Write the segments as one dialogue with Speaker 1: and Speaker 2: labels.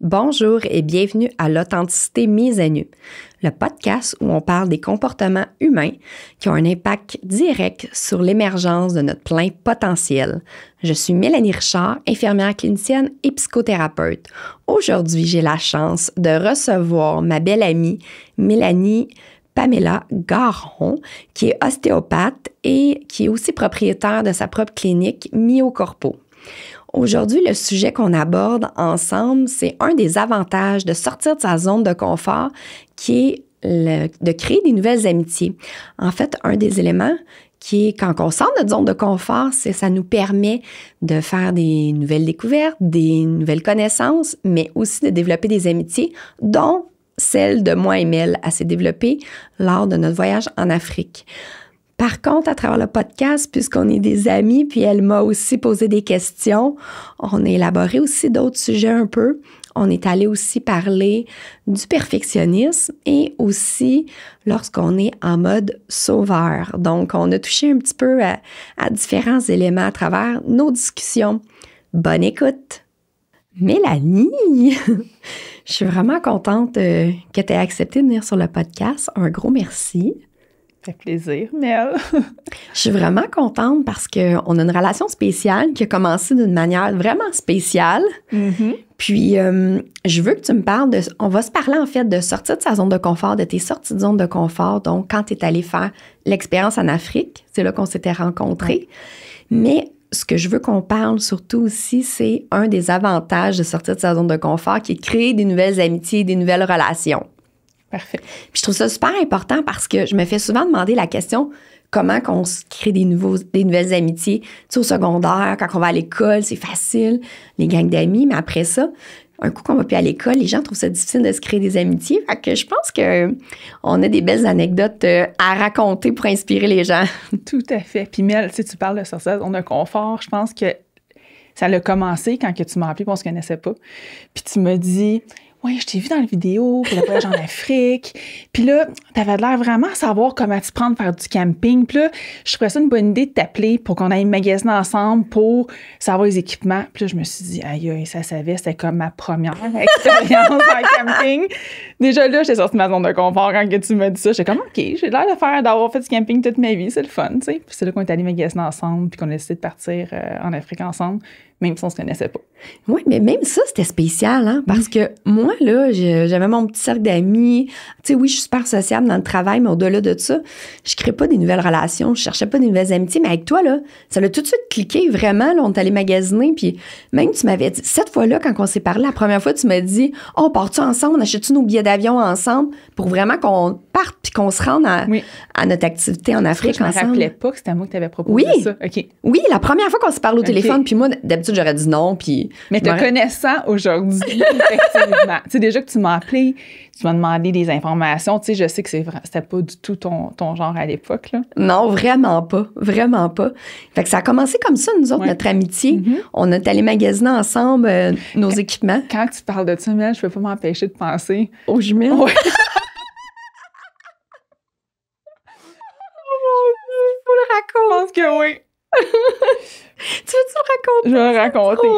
Speaker 1: Bonjour et bienvenue à l'authenticité mise à nu, le podcast où on parle des comportements humains qui ont un impact direct sur l'émergence de notre plein potentiel. Je suis Mélanie Richard, infirmière clinicienne et psychothérapeute. Aujourd'hui, j'ai la chance de recevoir ma belle amie Mélanie Pamela Garon, qui est ostéopathe et qui est aussi propriétaire de sa propre clinique Corpo. Aujourd'hui, le sujet qu'on aborde ensemble, c'est un des avantages de sortir de sa zone de confort qui est de créer des nouvelles amitiés. En fait, un des éléments qui est quand on sort de notre zone de confort, c'est ça nous permet de faire des nouvelles découvertes, des nouvelles connaissances, mais aussi de développer des amitiés, dont celle de moi et Mel, à s'est développée lors de notre voyage en Afrique. Par contre, à travers le podcast, puisqu'on est des amis, puis elle m'a aussi posé des questions, on a élaboré aussi d'autres sujets un peu. On est allé aussi parler du perfectionnisme et aussi lorsqu'on est en mode sauveur. Donc, on a touché un petit peu à, différents éléments à travers nos discussions. Bonne écoute! Mélanie, je suis vraiment contente euh, que tu aies accepté de venir sur le podcast. Un gros merci plaisir, mais je suis vraiment contente parce qu'on a une relation spéciale qui a commencé d'une manière vraiment spéciale. Mm-hmm. Puis, euh, je veux que tu me parles de. On va se parler en fait de sortir de sa zone de confort, de tes sorties de zone de confort. Donc, quand tu es allé faire l'expérience en Afrique, c'est là qu'on s'était rencontrés. Mais ce que je veux qu'on parle surtout aussi, c'est un des avantages de sortir de sa zone de confort qui est créer des nouvelles amitiés, des nouvelles relations. Parfait. Puis je trouve ça super important parce que je me fais souvent demander la question comment qu'on se crée des, nouveaux, des nouvelles amitiés. Tu au secondaire, quand on va à l'école, c'est facile, les gangs d'amis, mais après ça, un coup qu'on va plus à l'école, les gens trouvent ça difficile de se créer des amitiés. Fait que je pense que on a des belles anecdotes euh, à raconter pour inspirer les gens.
Speaker 2: Tout à fait. Puis
Speaker 1: Mel, si tu parles de ça on a
Speaker 2: confort. Je pense que ça a commencé quand tu m'as appelé, on se connaissait pas. Puis tu me dis, Ouais, je t'ai vu dans la vidéo pour le voyage en Afrique. Puis là, t'avais l'air vraiment à savoir comment t'y prendre faire du camping. Puis là, je trouvais ça une bonne idée de t'appeler pour qu'on aille magasiner ensemble pour savoir les équipements. Puis là, je me suis dit, aïe, aïe ça savait, c'était comme ma première expérience en camping. Déjà là, j'étais sortie de ma zone de confort quand tu m'as dit ça. J'étais comme, OK, j'ai l'air de faire, d'avoir fait du camping toute ma vie, c'est le fun, tu sais. Puis c'est là qu'on est allé magasiner ensemble, puis qu'on a décidé de partir
Speaker 1: euh, en Afrique ensemble même si on se connaissait pas. Oui, mais même ça, c'était spécial, hein, parce que moi, là, j'avais mon petit cercle d'amis. Tu sais, oui, je suis super sociable dans le travail, mais au-delà de ça, je crée pas des nouvelles relations, je cherchais pas de nouvelles amitiés, mais avec toi, là, ça a tout de suite cliqué, vraiment, on est allé magasiner, puis même tu m'avais dit, cette fois-là, quand on s'est parlé, la première fois, tu m'as dit, on oh, part-tu ensemble, on achète-tu nos billets d'avion ensemble pour vraiment qu'on parte puis qu'on se rende à, notre activité en Afrique ensemble. Je me rappelais
Speaker 2: pas que c'était moi que tu proposé
Speaker 1: oui. ça. Oui, la première fois qu'on se parle au téléphone, puis moi, d'habitude, j'aurais dit non. Puis Mais te
Speaker 2: connaissant aujourd'hui, effectivement. tu sais, déjà que tu m'as appelé, tu m'as demandé des informations. Tu sais, je sais que c'était pas du tout
Speaker 1: ton, genre à l'époque. Non, vraiment pas. Vraiment pas. Fait que ça a commencé comme ça, nous autres, notre amitié. Mm-hmm. On est allé magasiner ensemble euh, nos équipements. Quand tu parles de ça, Mel, je peux pas m'empêcher de penser. Aux jumelles. oh mon Dieu,
Speaker 2: Je pense que oui. tu veux-tu raconter? Je vais raconter.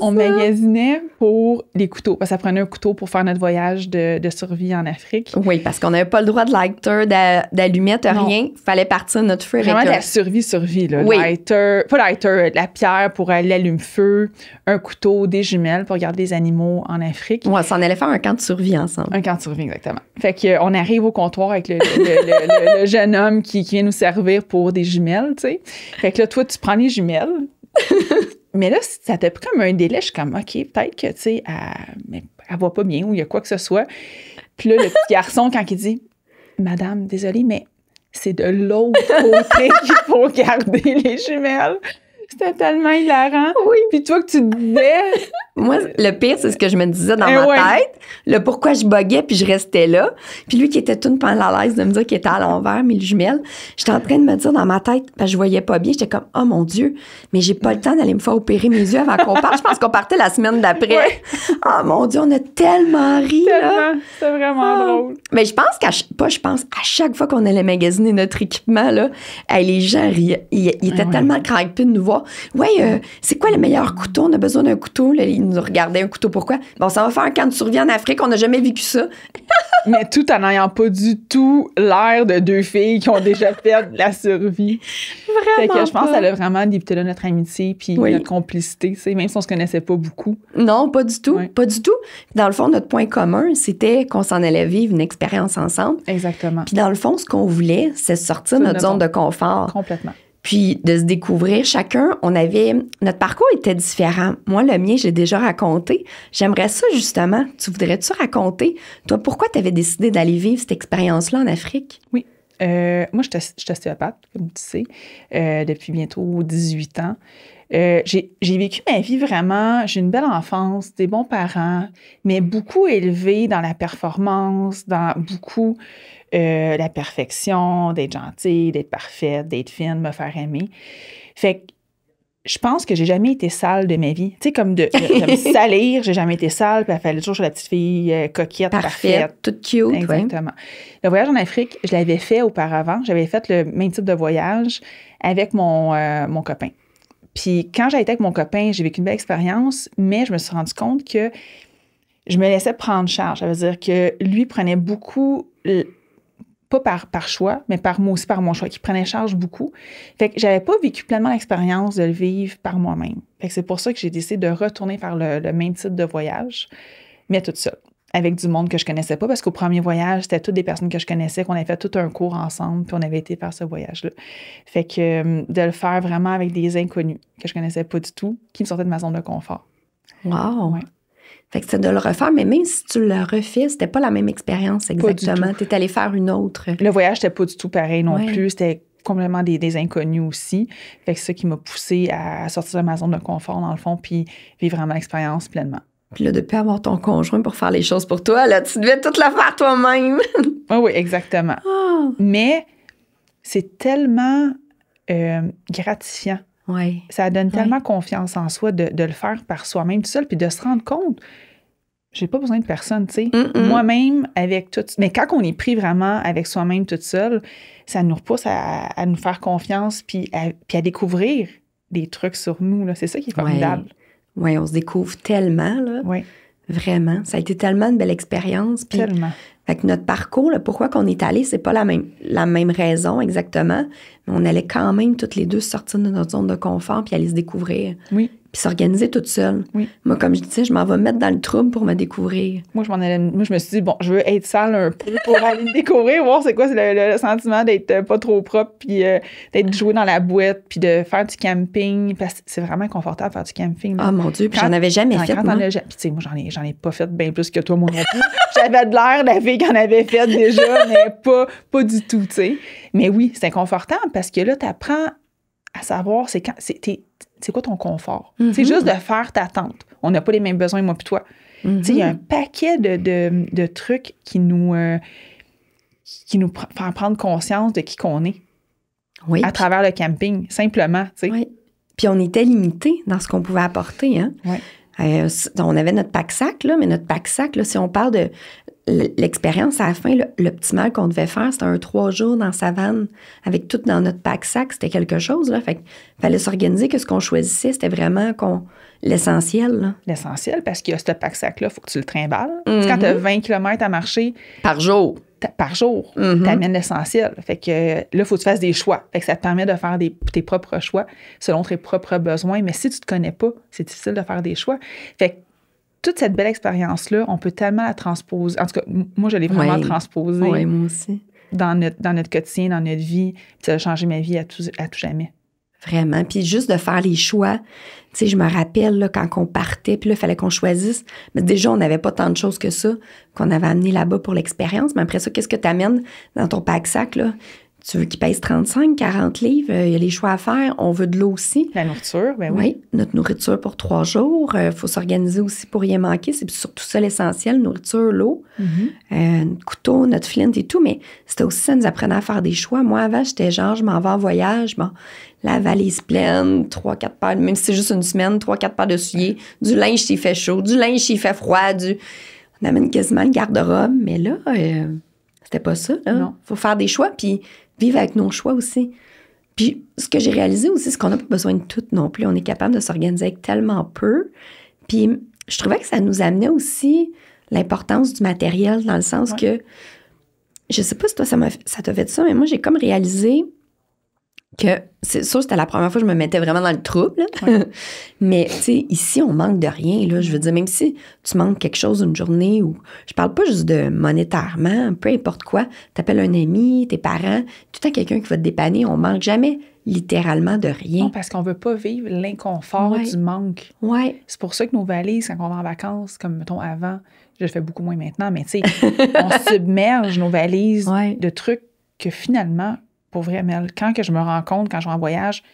Speaker 2: On magasinait pour les couteaux. ça prenait un couteau pour faire notre voyage de, survie en Afrique. Oui, parce qu'on n'avait pas le droit de lighter, d'allumette, rien. Il fallait partir notre feu avec Vraiment la survie, survie. Là. Oui. Lighter, pas lighter, euh, la pierre pour l'allume-feu, un couteau, des jumelles pour garder les animaux en Afrique.
Speaker 1: Ouais, ça, en allait faire un camp de survie ensemble.
Speaker 2: Un camp de survie, exactement. Fait euh, on arrive au comptoir avec
Speaker 1: le,
Speaker 2: jeune homme qui, qui, vient nous servir pour des jumelles, tu sais. Fait que là, toi, tu prends les jumelles mais là, ça t'a pris comme un délai. Je suis comme, OK, peut-être que, tu sais, elle, pas bien ou il y a quoi que ce soit. Puis là, le petit garçon, quand il dit, Madame, désolée, mais c'est de l'autre côté qu'il faut garder les jumelles.
Speaker 1: C'était tellement hilarant. Oui. Puis toi que tu disais. Moi, le pire, c'est ce que je me disais dans eh ma tête. Le pourquoi je boguais puis je restais là. Puis lui qui était tout pas à l'aise de me dire qu'il était à l'envers, mais le jumelles. J'étais en train de me dire dans ma tête, ben, je voyais pas bien. J'étais comme, oh mon Dieu, mais j'ai pas le temps d'aller me faire opérer mes yeux avant qu'on parte. Je pense qu'on partait la semaine d'après. ah Oh mon Dieu, on a tellement ri. Tellement.
Speaker 2: C'était vraiment ah. drôle.
Speaker 1: Mais je pense qu'à pas, je pense, à chaque fois qu'on allait magasiner notre équipement, là, les gens riaient. Ils, étaient tellement de nous Ouais, euh, c'est quoi le meilleur couteau? On a besoin d'un couteau. Il nous regardait un couteau. Pourquoi? Bon, ça va faire un camp de survie en Afrique. On n'a jamais vécu ça. Mais tout en n'ayant pas du tout l'air
Speaker 2: de deux filles qui ont déjà fait la survie.
Speaker 1: Vraiment. Fait que je pense qu'elle a
Speaker 2: vraiment débuté notre amitié
Speaker 1: puis notre complicité,
Speaker 2: même si on se connaissait pas beaucoup.
Speaker 1: Non, pas du tout. Pas du tout. Dans le fond, notre point commun, c'était qu'on s'en allait vivre une expérience ensemble. Exactement. Puis dans le fond, ce qu'on voulait, c'est sortir notre zone de confort. Complètement puis de se découvrir chacun, on avait notre parcours était différent. Moi le mien, j'ai déjà raconté. J'aimerais ça justement, tu voudrais-tu raconter toi pourquoi tu avais décidé d'aller vivre cette expérience là en Afrique
Speaker 2: Oui. Euh, moi, je suis ostéopathe, comme tu sais, euh, depuis bientôt 18 ans. Euh, j'ai vécu ma vie vraiment, j'ai une belle enfance, des bons parents, mais beaucoup élevé dans la performance, dans beaucoup euh, la perfection, d'être gentille, d'être parfaite, d'être fine, me faire aimer. Fait que je pense que j'ai jamais été sale de ma vie. Tu sais, comme de, salir, j'ai jamais été sale, puis elle fallait toujours sur la petite fille euh, coquette, parfaite, Toute cute. Exactement. Le voyage en Afrique, je l'avais fait auparavant. J'avais fait le même type de voyage avec mon, euh, mon copain. Puis quand j'ai été avec mon copain, j'ai vécu une belle expérience, mais je me suis rendu compte que je me laissais prendre charge. Ça veut dire que lui prenait beaucoup pas par, par choix, mais par moi aussi, par mon choix, qui prenait charge beaucoup. Fait que j'avais pas vécu pleinement l'expérience de le vivre par moi-même. Fait que c'est pour ça que j'ai décidé de retourner faire le, même type de voyage, mais toute seule, avec du monde que je connaissais pas, parce qu'au premier voyage, c'était toutes des personnes que je connaissais, qu'on avait fait tout un cours ensemble, puis on avait été faire ce voyage-là. Fait que euh, de le faire vraiment avec des inconnus
Speaker 1: que je connaissais pas du tout, qui me sortaient de ma zone de confort. Wow! Ouais. Fait que c'est de le refaire, mais même si tu le refais, c'était pas la même expérience exactement. Tu es allé faire une autre. Le voyage, c'était
Speaker 2: pas du tout pareil non plus. C'était complètement des, inconnus aussi. Fait que c'est ça qui m'a poussé à sortir de ma zone de confort, dans le fond, puis vivre vraiment l'expérience pleinement.
Speaker 1: Puis là, depuis avoir ton conjoint pour faire les choses pour toi, là, tu devais tout la faire toi-même. oui, ah oui, exactement.
Speaker 2: Ah. Mais c'est tellement euh, gratifiant. Ça donne tellement confiance en soi de, de le faire par soi-même tout seul, puis de se rendre compte j'ai pas besoin de personne, tu sais. Moi-même, avec tout. Mais quand on est pris vraiment avec soi-même toute seule, ça nous repousse à, nous faire confiance puis à, puis à, découvrir des trucs
Speaker 1: sur nous. C'est ça qui est formidable. Oui, ouais, on se découvre tellement. Là. Ouais. Vraiment. Ça a été tellement une belle expérience. tellement. Fait que notre parcours, là, pourquoi qu'on est allé, c'est pas la même, la même raison exactement, mais on allait quand même toutes les deux sortir de notre zone de confort puis aller se découvrir. Oui puis s'organiser toute seule. Moi, comme je disais, je m'en vais mettre dans le trouble pour me découvrir. Moi, je m'en
Speaker 2: je me suis dit, bon, je veux être sale un peu pour aller me découvrir, voir c'est quoi le, sentiment d'être euh, pas trop propre, puis euh, d'être joué dans la boîte, puis de faire du camping, parce que c'est vraiment confortable de faire du camping. Ah, mon Dieu, puis j'en avais jamais fait. moi, j'en ai, pas fait bien plus que toi, mon J'avais de l'air la fille avait fait déjà, mais pas, du tout, tu sais. Mais oui, c'est inconfortable parce que là, tu apprends à savoir, c'est quand c'est quoi ton confort? Mm-hmm. C'est juste de faire ta tente. On n'a pas les mêmes besoins, moi puis toi. Mm-hmm. Il y a un paquet de, trucs qui nous, euh, qui nous font prendre conscience de qui qu'on est oui, à travers le camping, simplement. Oui. Puis on était
Speaker 1: limité dans ce qu'on pouvait apporter. Hein. Euh, on avait notre pack-sac, mais notre pack-sac, si on parle de l'expérience à la fin, l'optimal qu'on devait faire, c'était un trois jours dans savane avec tout dans notre pack-sac. C'était quelque chose. Là. Fait il fallait s'organiser que ce qu'on choisissait, c'était vraiment qu'on l'essentiel. L'essentiel, parce qu'il y a ce pack-sac-là, il faut que tu le trimbales.
Speaker 2: Quand tu as 20 km à marcher. Par jour. Par jour, mm-hmm. tu amènes l'essentiel. Fait que là, il faut que tu fasses des choix. Fait que ça te permet de faire tes propres choix selon tes propres besoins. Mais si tu te connais pas, c'est difficile de faire des choix. Fait que toute cette belle expérience-là, on peut tellement la transposer. En tout cas, moi, je l'ai vraiment transposée. Dans notre, dans notre
Speaker 1: quotidien, dans notre vie. ça a changé ma vie à tout, à tout jamais. Vraiment. Puis juste de faire les choix. Tu sais, je me rappelle là, quand on partait, puis là, il fallait qu'on choisisse. Mais déjà, on n'avait pas tant de choses que ça qu'on avait amené là-bas pour l'expérience. Mais après ça, qu'est-ce que tu amènes dans ton pack-sac? Tu veux qu'il pèse 35, 40 livres, euh, il y a les choix à faire. On veut de l'eau aussi. La nourriture, ben oui. Oui, notre nourriture pour trois jours. Il euh, faut s'organiser aussi pour y manquer. C'est surtout ça l'essentiel, nourriture, l'eau, mm-hmm. euh, couteau, notre flint et tout. Mais c'était aussi ça nous apprenait à faire des choix. Moi, avant, j'étais genre, je m'en vais en voyage. Bon, la valise pleine, trois, quatre paires, même si c'est juste une semaine, trois, quatre paires de souliers, du linge s'il fait chaud, du linge s'il fait froid, du... on amène quasiment le garde-robe, mais là, c'était pas ça. Là. Faut faire des choix, puis vivre avec nos choix aussi. Puis ce que j'ai réalisé aussi, c'est qu'on n'a pas besoin de tout non plus. On est capable de s'organiser avec tellement peu. Puis je trouvais que ça nous amenait aussi l'importance du matériel dans le sens que, je sais pas si toi, ça t'a fait ça, mais moi, j'ai comme réalisé que c'est sûr c'était la première fois que je me mettais vraiment dans le trouble. Mais tu sais, ici, on manque de rien. Là. Je veux dire, même si tu manques quelque chose une journée ou je parle pas juste de monétairement, peu importe quoi, tu appelles un ami, tes parents, tout le temps quelqu'un qui va te dépanner, on manque jamais littéralement de rien. Non,
Speaker 2: parce qu'on veut pas vivre l'inconfort du manque. Ouais. C'est pour ça que nos valises, quand on va en vacances, comme mettons avant, je le fais beaucoup moins maintenant, mais tu sais, on submerge nos valises de trucs que finalement, pour vrai, quand que je me rends compte, quand je vais en voyage,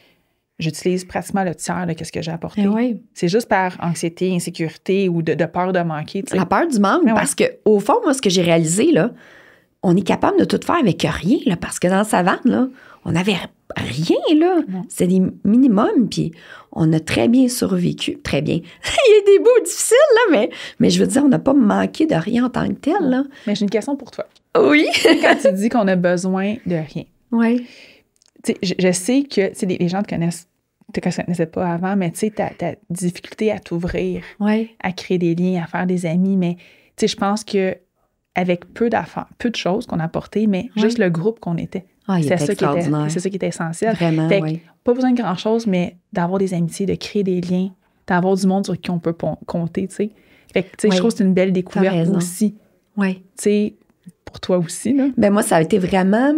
Speaker 2: j'utilise pratiquement le tiers de ce que j'ai apporté. Eh C'est juste par anxiété, insécurité ou de, peur de manquer. La peur du
Speaker 1: manque, eh parce qu'au que fond, moi, ce que j'ai réalisé, là, on est capable de tout faire avec rien, là, parce que dans sa vanne, là, on n'avait rien, là. C'est des minimums, puis on a très bien survécu. Très bien. Il y a des bouts difficiles, là, mais, mais je veux dire, on n'a pas
Speaker 2: manqué de rien en tant que tel, là. Mais j'ai une question pour toi. Oui. Quand tu dis qu'on a besoin de rien, oui. Je, sais que les, les gens te connaissent te connaissais pas avant, mais tu sais, ta, difficulté à t'ouvrir, à créer des liens, à faire des amis, mais tu je pense que avec peu d'affaires, peu de choses qu'on a apportées, mais juste le groupe qu'on était.
Speaker 1: Ah, c'est ça, qui était, ça qui était essentiel. Vraiment,
Speaker 2: Pas besoin de grand-chose, mais d'avoir des amitiés, de créer des liens, d'avoir du monde sur qui on peut compter, je trouve que c'est une belle découverte aussi.
Speaker 1: Oui. pour toi aussi, là. Ben moi, ça a été vraiment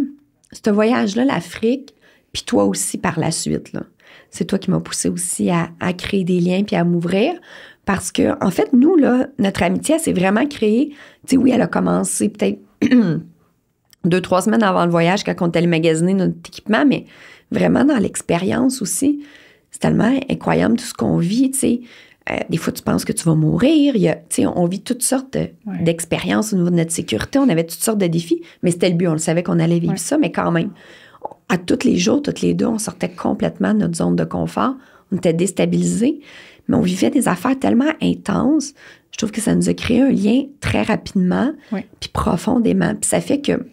Speaker 1: ce voyage-là, l'Afrique, puis toi aussi par la suite, là, c'est toi qui m'as poussé aussi à, créer des liens puis à m'ouvrir. Parce que, en fait, nous, là, notre amitié, elle s'est vraiment créée. Tu sais, oui, elle a commencé peut-être deux, trois semaines avant le voyage quand on était allé magasiner notre équipement, mais vraiment dans l'expérience aussi. C'est tellement incroyable tout ce qu'on vit, tu sais. Euh, des fois, tu penses que tu vas mourir. on vit toutes sortes d'expériences au niveau de notre sécurité. On avait toutes sortes de défis, mais c'était le but. On le savait qu'on allait vivre ça, mais quand même, à tous les jours, toutes les deux, on sortait complètement de notre zone de confort. On était déstabilisés, mais on vivait des affaires tellement intenses. Je trouve que ça nous a créé un lien très rapidement, puis profondément. Puis ça fait que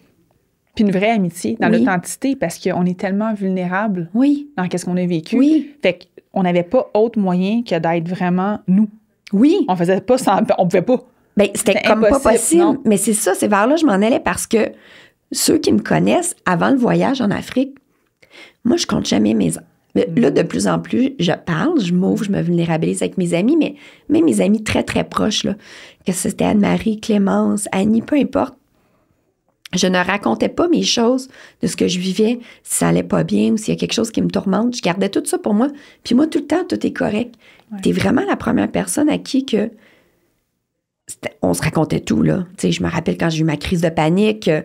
Speaker 1: puis une vraie amitié dans l'authenticité
Speaker 2: parce qu'on est tellement vulnérable dans qu'est-ce qu'on a vécu. Oui. Fait on n'avait pas autre moyen que d'être vraiment nous. Oui. On faisait pas sans, on pouvait pas. Ben, c'était comme pas possible.
Speaker 1: Mais c'est ça, c'est vers là je m'en allais parce que ceux qui me connaissent avant le voyage en Afrique, moi, je compte jamais mes ans. Mm. Là, de plus en plus, je parle, je m'ouvre, je me vulnérabilise avec mes amis, mais même mes amis très, très proches, là, que c'était Anne-Marie, Clémence, Annie, peu importe, je ne racontais pas mes choses de ce que je vivais, si ça allait pas bien ou s'il y a quelque chose qui me tourmente. Je gardais tout ça pour moi. Puis moi, tout le temps, tout est correct. T'es vraiment la première personne à qui que on se racontait tout, là. sais, je me rappelle quand j'ai eu ma crise de panique, euh,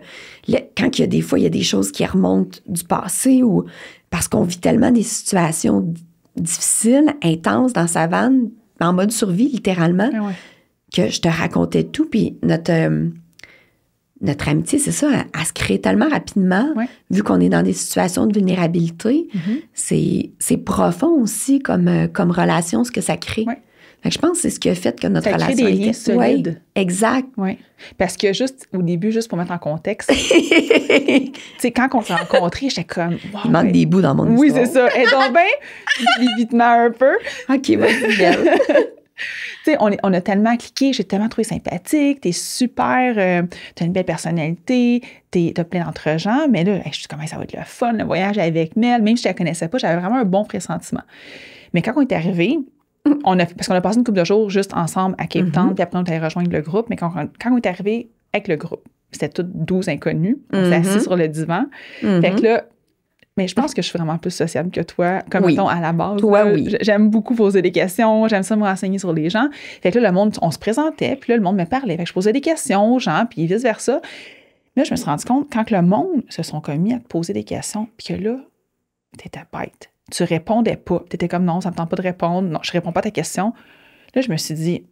Speaker 1: quand il y a des fois, il y a des choses qui remontent du passé ou parce qu'on vit tellement des situations difficiles, intenses dans sa vanne, en mode survie, littéralement, ah que je te racontais tout. Puis notre... Euh, notre amitié, c'est ça, elle, se crée tellement rapidement, vu qu'on est dans des situations de vulnérabilité. Mm-hmm. C'est profond aussi euh, comme, relation, ce que ça crée. je pense que c'est ce qui a fait que notre relation crée des Ouais,
Speaker 2: exact. Parce que juste au début, juste pour mettre en contexte, tu sais, quand on s'est rencontrés, j'étais comme. Il manque des bouts
Speaker 1: dans mon oui, histoire. Oui,
Speaker 2: c'est ça. Et donc, ben, vite un peu. OK, vas-y, on, a tellement cliqué, j'ai tellement trouvé sympathique, t'es super, euh, t'as une belle personnalité, t'as plein d'entre gens, mais là, je suis comment ça va être le fun, le voyage avec Mel, même si je la connaissais pas, j'avais vraiment un bon pressentiment. Mais quand on est arrivé, on parce qu'on a passé une couple de jours juste ensemble à Cape Town, mm-hmm. puis après on est allé rejoindre le groupe, mais quand, on est arrivé avec le groupe, c'était toutes 12 inconnus, on s'est assis mm-hmm. sur le divan. Mm-hmm. Fait que là, mais je pense que je suis vraiment plus sociable que toi, comme oui. à la base. Toi, J'aime beaucoup poser des questions, j'aime ça me renseigner sur les gens. Fait que là, le monde, on se présentait, puis là, le monde me parlait. Fait que je posais des questions aux gens, puis vice-versa. Là, je me suis rendu compte, quand le monde se sont commis à te poser des questions, puis que là, t'étais bête. Tu répondais pas. T'étais comme non, ça me tente pas de répondre. Non, je réponds pas à ta question. Là, je me suis dit,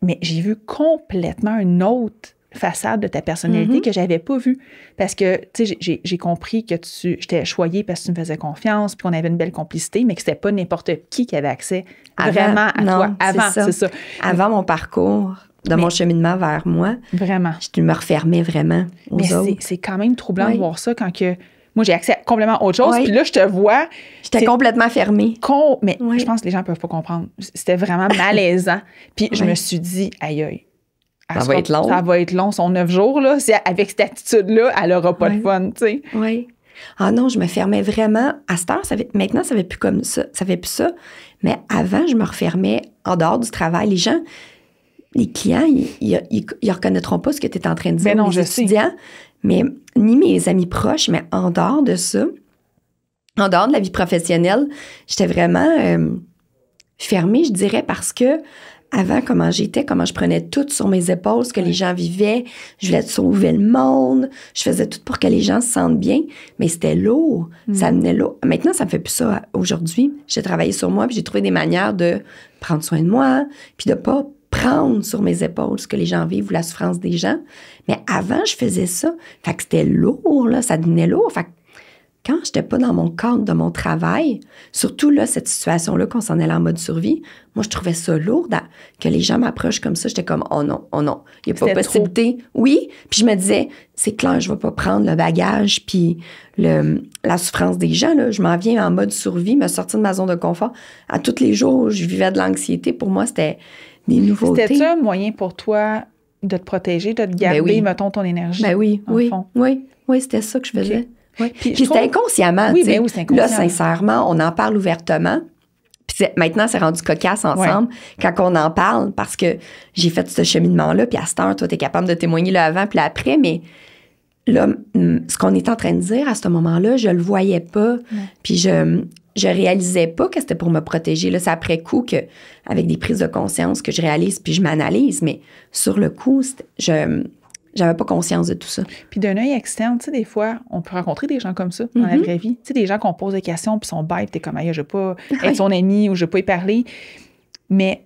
Speaker 2: mais j'ai vu complètement une autre façade de ta personnalité mhm. que j'avais pas vue. Parce que, tu sais, j'ai compris que tu, j'étais choyée parce que tu me faisais confiance, puis on avait une belle complicité, mais que c'était pas n'importe qui qui avait
Speaker 1: accès avant, vraiment à toi. Avant, c'est ça. Avant mon parcours, dans mon cheminement vers moi. Vraiment. Je me refermais vraiment mais
Speaker 2: C'est quand même troublant de voir ça quand que moi, j'ai accès à complètement autre chose. Puis là, je te vois. J'étais complètement fermée. mais je pense que les gens peuvent pas comprendre. C'était vraiment malaisant. puis je me suis dit, aïe, aïe, ça va être long. Ça
Speaker 1: va être long, son neuf jours. Là. Avec cette attitude-là, elle n'aura pas de fun. Oui. Ah non, je me fermais vraiment. À cette heure, maintenant, ça ne fait plus comme ça. Ça fait plus ça. Mais avant, je me refermais en dehors du travail. Les gens, les clients, ils ne reconnaîtront pas ce que tu es en train de dire. Mais ben non, je étudiants, sais. mais ni mes amis proches, mais en dehors de ça, en dehors de la vie professionnelle, j'étais vraiment euh, fermée, je dirais, parce que avant comment j'étais, comment je prenais tout sur mes épaules, ce que les gens vivaient. Je voulais sauver le monde. Je faisais tout pour que les gens se sentent bien. Mais c'était lourd. Hmm. Ça devenait lourd. Maintenant, ça me fait plus ça. Aujourd'hui, j'ai travaillé sur moi, puis j'ai trouvé des manières de prendre soin de moi, puis de pas prendre sur mes épaules ce que les gens vivent ou la souffrance des gens. Mais avant, je faisais ça. Fait que c'était lourd, là. Ça devenait lourd. Fait quand je n'étais pas dans mon cadre de mon travail, surtout là, cette situation-là, qu'on s'en allait en mode survie, moi, je trouvais ça lourd que les gens m'approchent comme ça. J'étais comme, oh non, oh non, il n'y a pas de possibilité. Oui. Puis je me disais, c'est clair, je ne vais pas prendre le bagage puis le, la souffrance des gens. Là. Je m'en viens en mode survie, me sortir de ma zone de confort. À tous les jours, je vivais de l'anxiété. Pour moi, c'était des nouveautés. C'était
Speaker 2: un moyen pour toi de te
Speaker 1: protéger, de te ben garder, mettons,
Speaker 2: ton énergie? Ben oui, oui,
Speaker 1: oui. Oui, c'était ça que je faisais puis, c'est inconsciemment. Oui, ben Là, sincèrement, on en parle ouvertement. Puis maintenant, c'est rendu cocasse ensemble quand on en parle parce que j'ai fait ce cheminement-là. Puis à cette heure, toi, tu es capable de témoigner le avant puis après. Mais là, ce qu'on est en train de dire à ce moment-là, je le voyais pas. Puis je, je réalisais pas que c'était pour me protéger. Là, c'est après coup que, avec des prises de conscience que je réalise puis je m'analyse. Mais sur le coup, je j'avais pas conscience de tout ça.
Speaker 2: Puis d'un œil externe, tu sais, des fois, on peut rencontrer des gens comme ça dans la mhm. vraie vie. Tu sais, des gens qu'on pose des questions puis sont bêtes, t'es comme, ah, je veux pas être son ami ou je veux pas y parler. Mais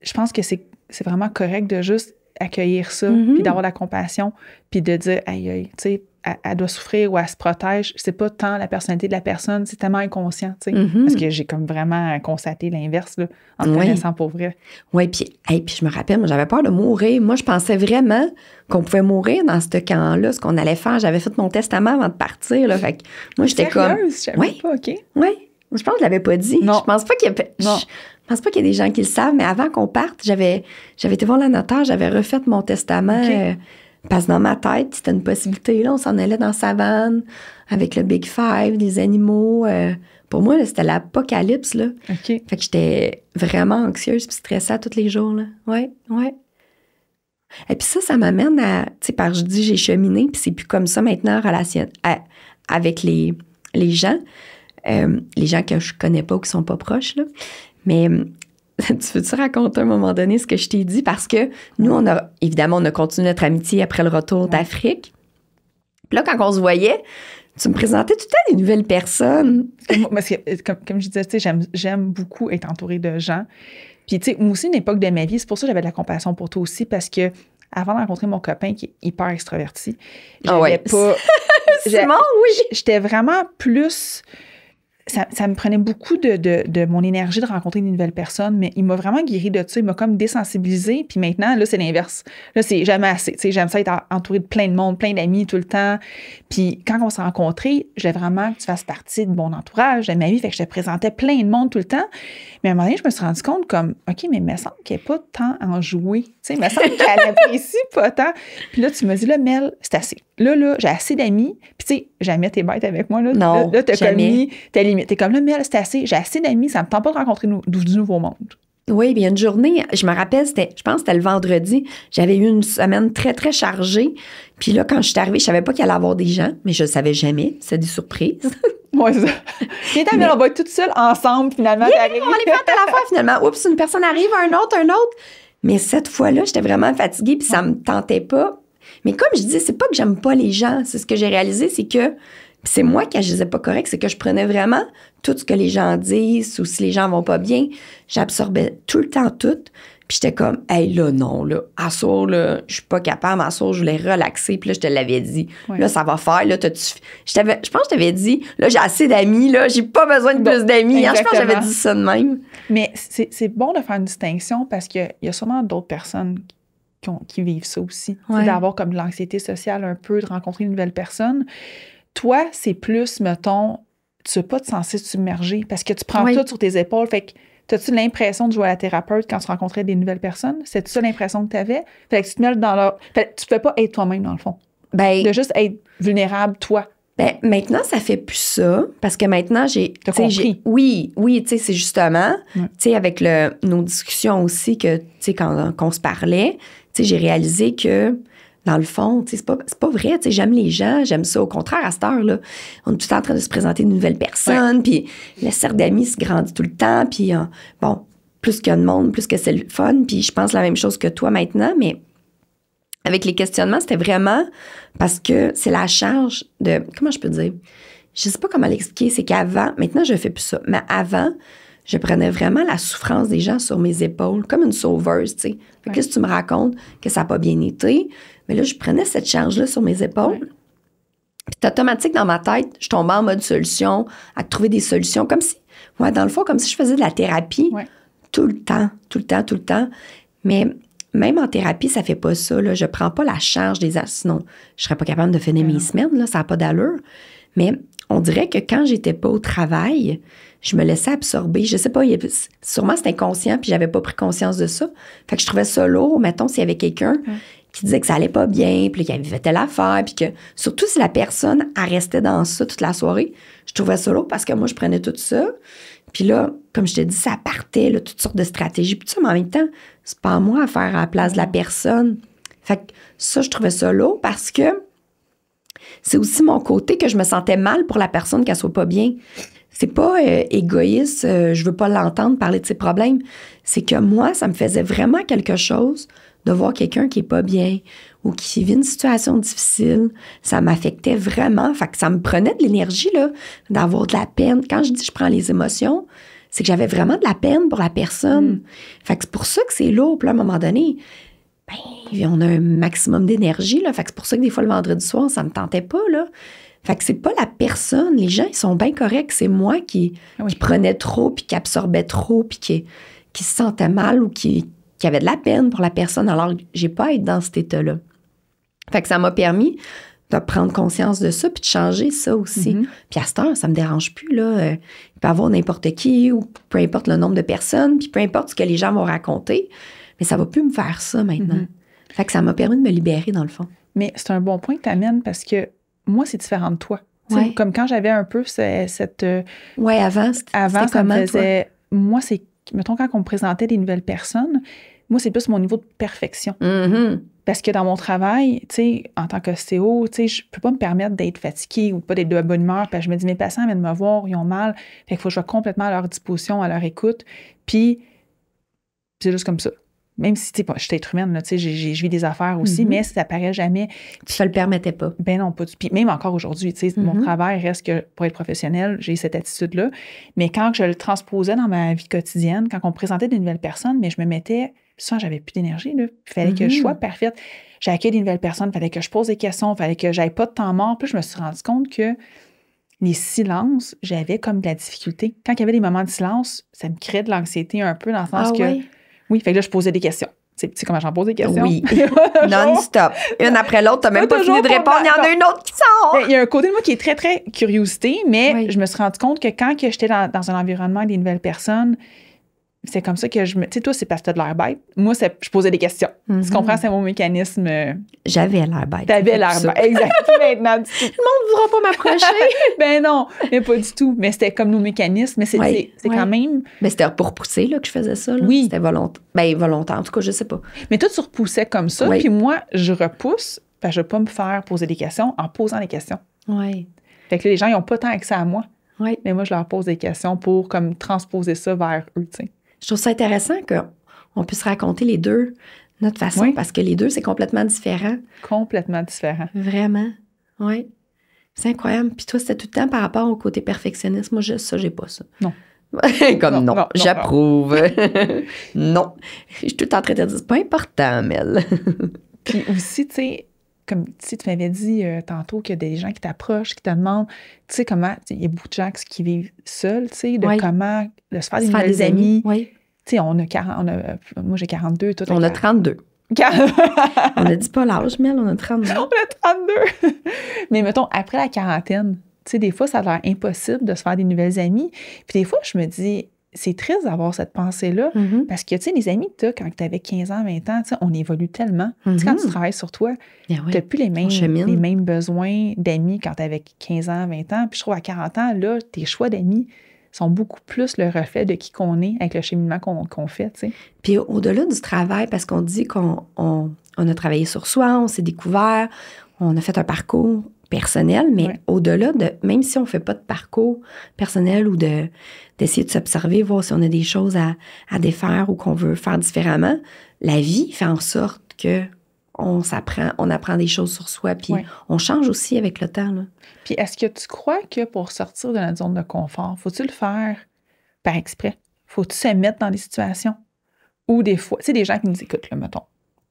Speaker 2: je pense que c'est, vraiment correct de juste accueillir ça, mhm. puis d'avoir la compassion, puis de dire, aïe, aïe, tu elle, doit souffrir ou elle se protège, c'est pas tant la personnalité de la personne, c'est tellement inconscient, mm-hmm. Parce que j'ai comme vraiment constaté
Speaker 1: l'inverse, en me connaissant pour vrai. Oui, puis, je me rappelle, j'avais peur de mourir. Moi, je pensais vraiment qu'on pouvait mourir dans ce camp-là, ce qu'on allait faire. J'avais fait mon testament avant de partir, là. Fait moi, j'étais comme. Oui, pas, OK. Oui. Je pense que je l'avais pas dit. Non. Je pense pas qu'il y a... pense pas qu'il y ait des gens qui le savent, mais avant qu'on parte, j'avais, j'avais été voir la notaire, j'avais refait mon testament. Euh, parce que dans ma tête, c'était une possibilité. Là, on s'en allait dans la savane avec le Big Five, les animaux. Euh, pour moi, c'était l'apocalypse. Là. Fait que j'étais vraiment anxieuse et stressée tous les jours. Là. Ouais, ouais. Et puis ça, ça m'amène à. Tu sais, par je dis, j'ai cheminé, puis c'est plus comme ça maintenant relation, avec les, les gens. Euh, les gens que je connais pas ou qui sont pas proches. Là. Mais tu veux-tu raconter à un moment donné ce que je t'ai dit? Parce que nous, on a, évidemment, on a continué notre amitié après le retour d'Afrique. Puis là, quand on se voyait, tu me présentais tout le temps des nouvelles personnes. Parce euh, comme, je disais, j'aime beaucoup être
Speaker 2: entourée de gens. Puis, tu sais, moi aussi, une époque de ma vie, c'est pour ça que j'avais de la compassion pour toi aussi, parce que avant de rencontrer mon copain qui est hyper extraverti, ah j'avais oh pas.
Speaker 1: oui!
Speaker 2: J'étais vraiment plus ça, me prenait beaucoup de, de, mon énergie de rencontrer une nouvelle personne, mais il m'a vraiment guéri de ça. Il m'a comme désensibilisé. Puis maintenant, là, c'est l'inverse. Là, c'est jamais assez. Tu sais, j'aime ça être entouré de plein de monde, plein d'amis tout le temps. Puis quand on s'est rencontrés, j'ai vraiment que tu fasses partie de mon entourage, de ma vie. Fait que je te présentais plein de monde tout le temps. Mais à un moment donné, je me suis rendu compte comme, OK, mais il me semble qu'il n'y a pas à en jouer. Tu sais, il me semble qu'elle apprécie pas tant. Puis là, tu me dis, là, Mel, c'est assez. Là, là, j'ai assez d'amis. Puis tu sais, jamais t'es bête avec moi. Là, non, là, t'as t'as T'es comme là, mais j'ai assez d'amis, ça me tente pas de rencontrer du,
Speaker 1: nouveau monde. Oui, bien une journée, je me rappelle, c'était, je pense c'était le vendredi. J'avais eu une semaine très, très chargée. Puis là, quand je suis arrivée, je savais pas qu'il allait avoir des gens, mais je le savais jamais. C'est des surprises. Oui, ça.
Speaker 2: mais... on va être toutes ensemble, finalement. on est fait
Speaker 1: à la fois, finalement. Oups, une personne arrive, un autre, un autre. Mais cette fois-là, j'étais vraiment fatiguée, puis ça me tentait pas. Mais comme je dis, c'est pas que j'aime pas les gens. C'est ce que j'ai réalisé, c'est que c'est moi qui agissais pas correct, c'est que je prenais vraiment tout ce que les gens disent ou si les gens vont pas bien, j'absorbais tout le temps tout. Puis j'étais comme, hey là, non, là, à soir, là, je suis pas capable, à soir, je voulais relaxer, puis là, je te l'avais dit. Là, ça va faire, là, t'as-tu. Je, je pense que je t'avais dit, là, j'ai assez d'amis, là, j'ai pas besoin de plus d'amis. je pense que j'avais dit ça de même.
Speaker 2: Mais c'est bon de faire une distinction parce qu'il y a sûrement d'autres personnes qui, vivent ça aussi. C'est D'avoir comme de l'anxiété sociale un peu, de rencontrer une nouvelle personne. Toi, c'est plus, mettons, tu veux pas te censé te submerger parce que tu prends tout sur tes épaules. Fait que, as-tu l'impression de jouer à la thérapeute quand tu rencontrais des nouvelles personnes? C'est ça l'impression que tu avais? Fait que tu te dans
Speaker 1: leur. tu ne peux pas être toi-même, dans le fond. Ben, de juste être vulnérable, toi. Ben, maintenant, ça fait plus ça parce que maintenant, j'ai. Oui, oui, tu sais, c'est justement, tu sais, avec le, nos discussions aussi que, tu sais, quand, on se parlait, tu sais, j'ai réalisé que dans le fond. C'est pas, pas vrai. J'aime les gens, j'aime ça. Au contraire, à cette heure-là, on est tout le temps en train de se présenter une nouvelle personne. Puis le cercle d'amis se grandit tout le temps. Puis euh, bon, plus qu'il y a de monde, plus que c'est le fun. Puis je pense la même chose que toi maintenant, mais avec les questionnements, c'était vraiment parce que c'est la charge de. Comment je peux dire? Je sais pas comment l'expliquer. C'est qu'avant, maintenant, je fais plus ça. Mais avant, je prenais vraiment la souffrance des gens sur mes épaules, comme une sauveuse, tu sais. que là, si tu me racontes que ça n'a pas bien été, mais là, je prenais cette charge-là sur mes épaules. Puis automatique dans ma tête, je tombais en mode solution, à trouver des solutions, comme si, moi dans le fond, comme si je faisais de la thérapie tout le temps, tout le temps, tout le temps. Mais même en thérapie, ça ne fait pas ça. Là. Je prends pas la charge des sinon je ne serais pas capable de finir mes semaines. Ça n'a pas d'allure. Mais on dirait que quand j'étais pas au travail, je me laissais absorber. Je sais pas, sûrement c'était inconscient, puis j'avais pas pris conscience de ça. Fait que je trouvais ça lourd, mettons, s'il y avait quelqu'un qui disait que ça allait pas bien, puis qu'elle vivait telle affaire, puis que surtout si la personne restait dans ça toute la soirée, je trouvais ça lourd parce que moi, je prenais tout ça. Puis là, comme je t'ai dit, ça partait, là, toutes sortes de stratégies, puis tout ça, mais en même temps, c'est pas à moi à faire à la place de la personne. Fait que ça, je trouvais ça lourd parce que c'est aussi mon côté que je me sentais mal pour la personne qu'elle soit pas bien. C'est pas euh, égoïste, euh, je veux pas l'entendre parler de ses problèmes. C'est que moi, ça me faisait vraiment quelque chose de voir quelqu'un qui est pas bien ou qui vit une situation difficile, ça m'affectait vraiment. Fait que ça me prenait de l'énergie, là, d'avoir de la peine. Quand je dis je prends les émotions, c'est que j'avais vraiment de la peine pour la personne. Mm. Fait que c'est pour ça que c'est lourd. Puis à un moment donné, ben, on a un maximum d'énergie, là. Fait que c'est pour ça que des fois, le vendredi soir, ça me tentait pas, là. Fait que c'est pas la personne. Les gens, ils sont bien corrects. C'est moi qui, ah prenais trop, puis qui absorbais trop, puis qui, qui se sentait mal ou qui, qu'il y avait de la peine pour la personne alors j'ai pas à être dans cet état-là. Fait que ça m'a permis de prendre conscience de ça puis de changer ça aussi. Mhm. Puis à ce heure, ça me dérange plus là, euh, il peut avoir n'importe qui ou peu importe le nombre de personnes, puis peu importe ce que les gens vont raconter, mais ça va plus me faire ça maintenant. Mhm. Fait que ça m'a permis de me libérer dans le fond. Mais c'est un bon point que tu amènes parce que moi c'est différent de toi. Comme
Speaker 2: quand j'avais un peu cette, cette euh, Ouais, avant, avant comment, me faisait, moi c'est mettons quand on me présentait des nouvelles personnes, moi, c'est plus mon niveau de perfection. Mm-hmm. Parce que dans mon travail, en tant qu'ostéo, e tu sais, je peux pas me permettre d'être fatiguée ou pas d'être de bonne humeur. que je me dis, mes patients viennent me voir, ils ont mal. Il faut que je sois complètement à leur disposition, à leur écoute. Puis, c'est juste comme ça. Même si, je suis être humaine, je vis des affaires aussi, mm-hmm. mais ça paraît jamais. Tu ne le permettais pas. Ben non, pas du Puis même encore aujourd'hui, mon mm-hmm. travail reste que pour être professionnel, j'ai cette attitude-là. Mais quand je le transposais dans ma vie quotidienne, quand on me présentait des nouvelles personnes, mais je me mettais j'avais plus d'énergie. Il fallait que je mm-hmm. sois parfaite. j'accueille des nouvelles personnes, il fallait que je pose des questions, il fallait que j'aille pas de temps mort. Puis je me suis rendu compte que les silences, j'avais comme de la difficulté. Quand il y avait des moments de silence, ça me créait de l'anxiété un peu dans le sens ah que. Oui? fait que là, je posais des questions. Tu sais comment j'en pose des questions? Oui. Non-stop.
Speaker 1: Une après l'autre, t'as même pas fini de répondre. Il y en a une
Speaker 2: autre qui sort. Ben, il y a un côté de moi qui est très, très curiosité, mais je me suis rendu compte que quand j'étais dans, dans, un environnement avec des nouvelles personnes, c'est comme ça que je me. Tu sais, toi, c'est parce que t'as de l'air bête. Moi, je posais des questions. Tu mhm. comprends, c'est mon mécanisme. Euh,
Speaker 1: J'avais l'air bête. T'avais l'air bête. Exactement.
Speaker 2: Maintenant, Le monde ne voudra pas m'approcher. ben non, mais pas du tout. Mais c'était comme nos mécanismes. Mais c'est quand même. Mais c'était pour pousser là, que je faisais ça. Oui. C'était volontaire. Ben, volontaire. En tout cas, je sais pas. Mais toi, tu repoussais comme ça. Puis moi, je repousse. Ben, je ne vais pas me faire poser des questions en posant des questions. Oui. Fait que les gens, ils n'ont pas tant accès à moi. Oui. Mais moi, je leur pose des questions pour comme transposer ça vers eux, tu sais
Speaker 1: je trouve ça intéressant qu'on puisse raconter les deux notre façon parce que les deux, c'est complètement différent. Complètement différent. Vraiment. Oui. C'est incroyable. Puis toi, c'était tout le temps par rapport au côté perfectionniste. Moi, je, ça, j'ai pas ça. Non. Comme non, j'approuve. non. Je suis tout en train de dire, c'est pas important, Mel. Puis
Speaker 2: aussi, tu sais, comme tu m'avais dit euh, tantôt qu'il y a des gens qui t'approchent, qui te demandent, tu sais, comment, il y a beaucoup de gens qui vivent seuls, tu sais, de comment, de se faire des, nouvelles amis. Tu sais, on a 40, on a, moi j'ai 42, On a 32. on ne dit pas l'âge, mais on a 32. On a 32. mais mettons, après la quarantaine, tu sais, des fois, ça a l'air impossible de se faire des nouvelles amies. Puis des fois, je me dis, c'est triste d'avoir cette pensée-là mm-hmm. parce que, tu sais, les amis que tu quand tu avais 15 ans, 20 ans, on évolue tellement. quand tu mm-hmm. travailles sur toi, eh tu n'as plus les mêmes, les mêmes besoins d'amis quand tu avais 15 ans, 20 ans. Puis je trouve à 40 ans, là, tes choix d'amis sont beaucoup plus le reflet de qui qu'on est avec le cheminement
Speaker 1: qu'on fait, tu sais. Puis au-delà du travail, parce qu'on dit qu'on a travaillé sur soi, on s'est découvert, on a fait un parcours, personnel, mais au-delà de, même si on ne fait pas de parcours personnel ou de d'essayer de s'observer, voir si on a des choses à, défaire ou qu'on veut faire différemment, la vie fait en sorte que on s'apprend, on apprend des choses sur soi, puis on change aussi avec le temps. Puis est-ce que tu crois
Speaker 2: que pour sortir de notre zone de confort, faut-tu le faire par exprès? Faut-tu se mettre dans des situations où des fois, c'est des gens qui nous écoutent, le mettons,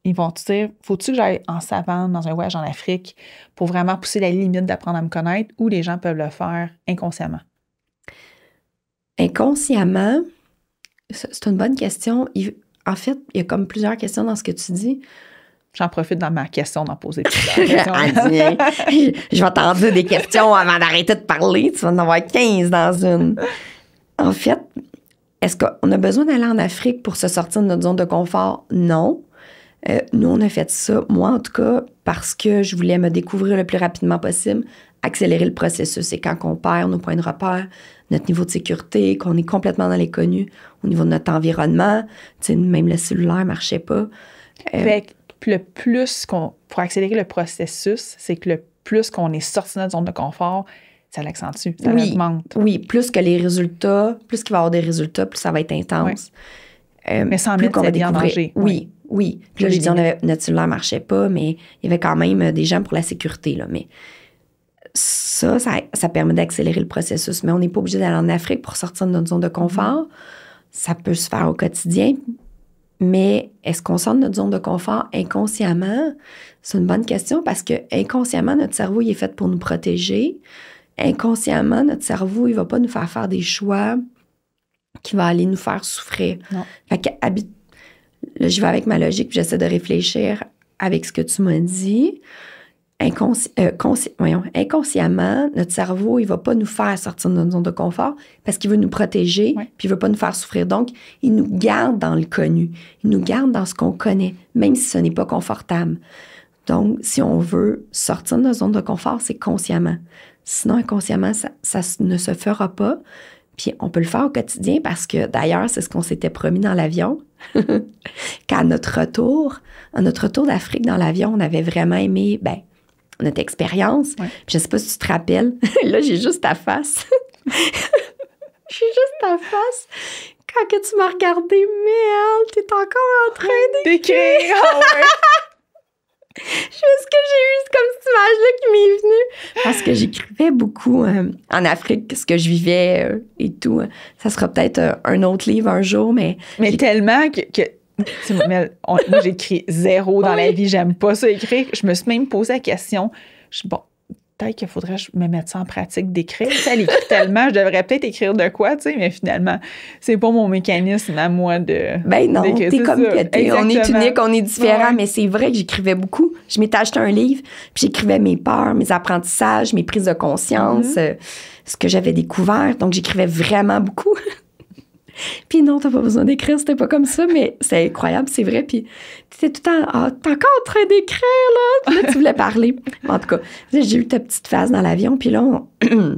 Speaker 2: ils vont te dire faut il que j'aille en savane dans un voyage en Afrique pour vraiment pousser la limite d'apprendre à me connaître ou les gens peuvent le faire
Speaker 1: inconsciemment? Inconsciemment, c'est une bonne question. en fait, il y a comme plusieurs questions dans ce que tu dis. J'en profite dans ma question d'en poser plusieurs. Ah, je, vais t'en des questions avant d'arrêter de parler. Tu vas en avoir 15 dans une. En fait, est-ce qu'on a besoin d'aller en Afrique pour se sortir de notre zone de confort? Non. Euh, nous, on a fait ça, moi en tout cas, parce que je voulais me découvrir le plus rapidement possible, accélérer le processus. Et quand on perd nos points de repère, notre niveau de sécurité, qu'on est complètement dans l'inconnu au niveau de notre environnement, même le cellulaire ne marchait pas. Euh, fait le plus qu'on.
Speaker 2: Pour accélérer le processus, c'est que le plus qu'on est sorti de notre zone de confort, ça l'accentue,
Speaker 1: ça oui, Oui, plus que les résultats, plus qu'il va y avoir des résultats, plus ça va être intense. Euh, Mais sans plus mettre qu'on va En oui oui. Là, j'ai dit, notre cellulaire ne marchait pas, mais il y avait quand même euh, des gens pour la sécurité. Là, mais ça, ça, permet d'accélérer le processus. Mais on n'est pas obligé d'aller en Afrique pour sortir de notre zone de confort. Ça peut se faire au quotidien. Mais est-ce qu'on sort de notre zone de confort inconsciemment? C'est une bonne question parce que inconsciemment, notre cerveau il est fait pour nous protéger. Inconsciemment, notre cerveau, il ne va pas nous faire faire des choix qui vont aller nous faire souffrir. Non. Fait je vais avec ma logique, puis j'essaie de réfléchir avec ce que tu m'as dit. Euh, inconsciemment, notre cerveau, il ne va pas nous faire sortir de notre zone de confort parce qu'il veut nous protéger, puis il ne veut pas nous faire souffrir. Donc, il nous garde dans le connu, il nous garde dans ce qu'on connaît, même si ce n'est pas confortable. Donc, si on veut sortir de notre zone de confort, c'est consciemment. Sinon, inconsciemment, ça, ça ne se fera pas. Puis on peut le faire au quotidien parce que d'ailleurs, c'est ce qu'on s'était promis dans l'avion. Qu'à notre retour, à notre retour d'Afrique dans l'avion, on avait vraiment aimé ben, notre expérience. Je ne sais pas si tu te rappelles. Là, j'ai juste ta face. j'ai juste ta face. Quand que tu m'as regardé, merde, t'es encore en train d'écrire. Ah je ce que j'ai eu comme cette image-là qui m'est venue. Parce que j'écrivais beaucoup euh, en Afrique, ce que je vivais euh, et tout. Ça sera peut-être euh, un autre livre un jour, mais. Mais tellement que. moi, j'écris zéro dans la vie. J'aime pas ça
Speaker 2: écrire. Je me suis même posé la question. Je, suis bon, peut-être qu'il faudrait je me mettre ça en pratique d'écrire. Ça tellement, je devrais peut-être écrire de quoi, tu sais, mais finalement, c'est pas mon mécanisme à moi de. Ben non, t'es comme on est unique, on est différent,
Speaker 1: mais c'est vrai que j'écrivais beaucoup. Je m'étais acheté un livre, puis j'écrivais mes peurs, mes apprentissages, mes prises de conscience, mm-hmm. euh, ce que j'avais découvert. Donc, j'écrivais vraiment beaucoup. Puis non, t'as pas besoin d'écrire, c'était pas comme ça, mais c'est incroyable, c'est vrai. Puis t'étais tout le temps, ah, t'es encore en train d'écrire, là. tu voulais parler. En tout cas, j'ai eu ta petite phase dans l'avion, puis là,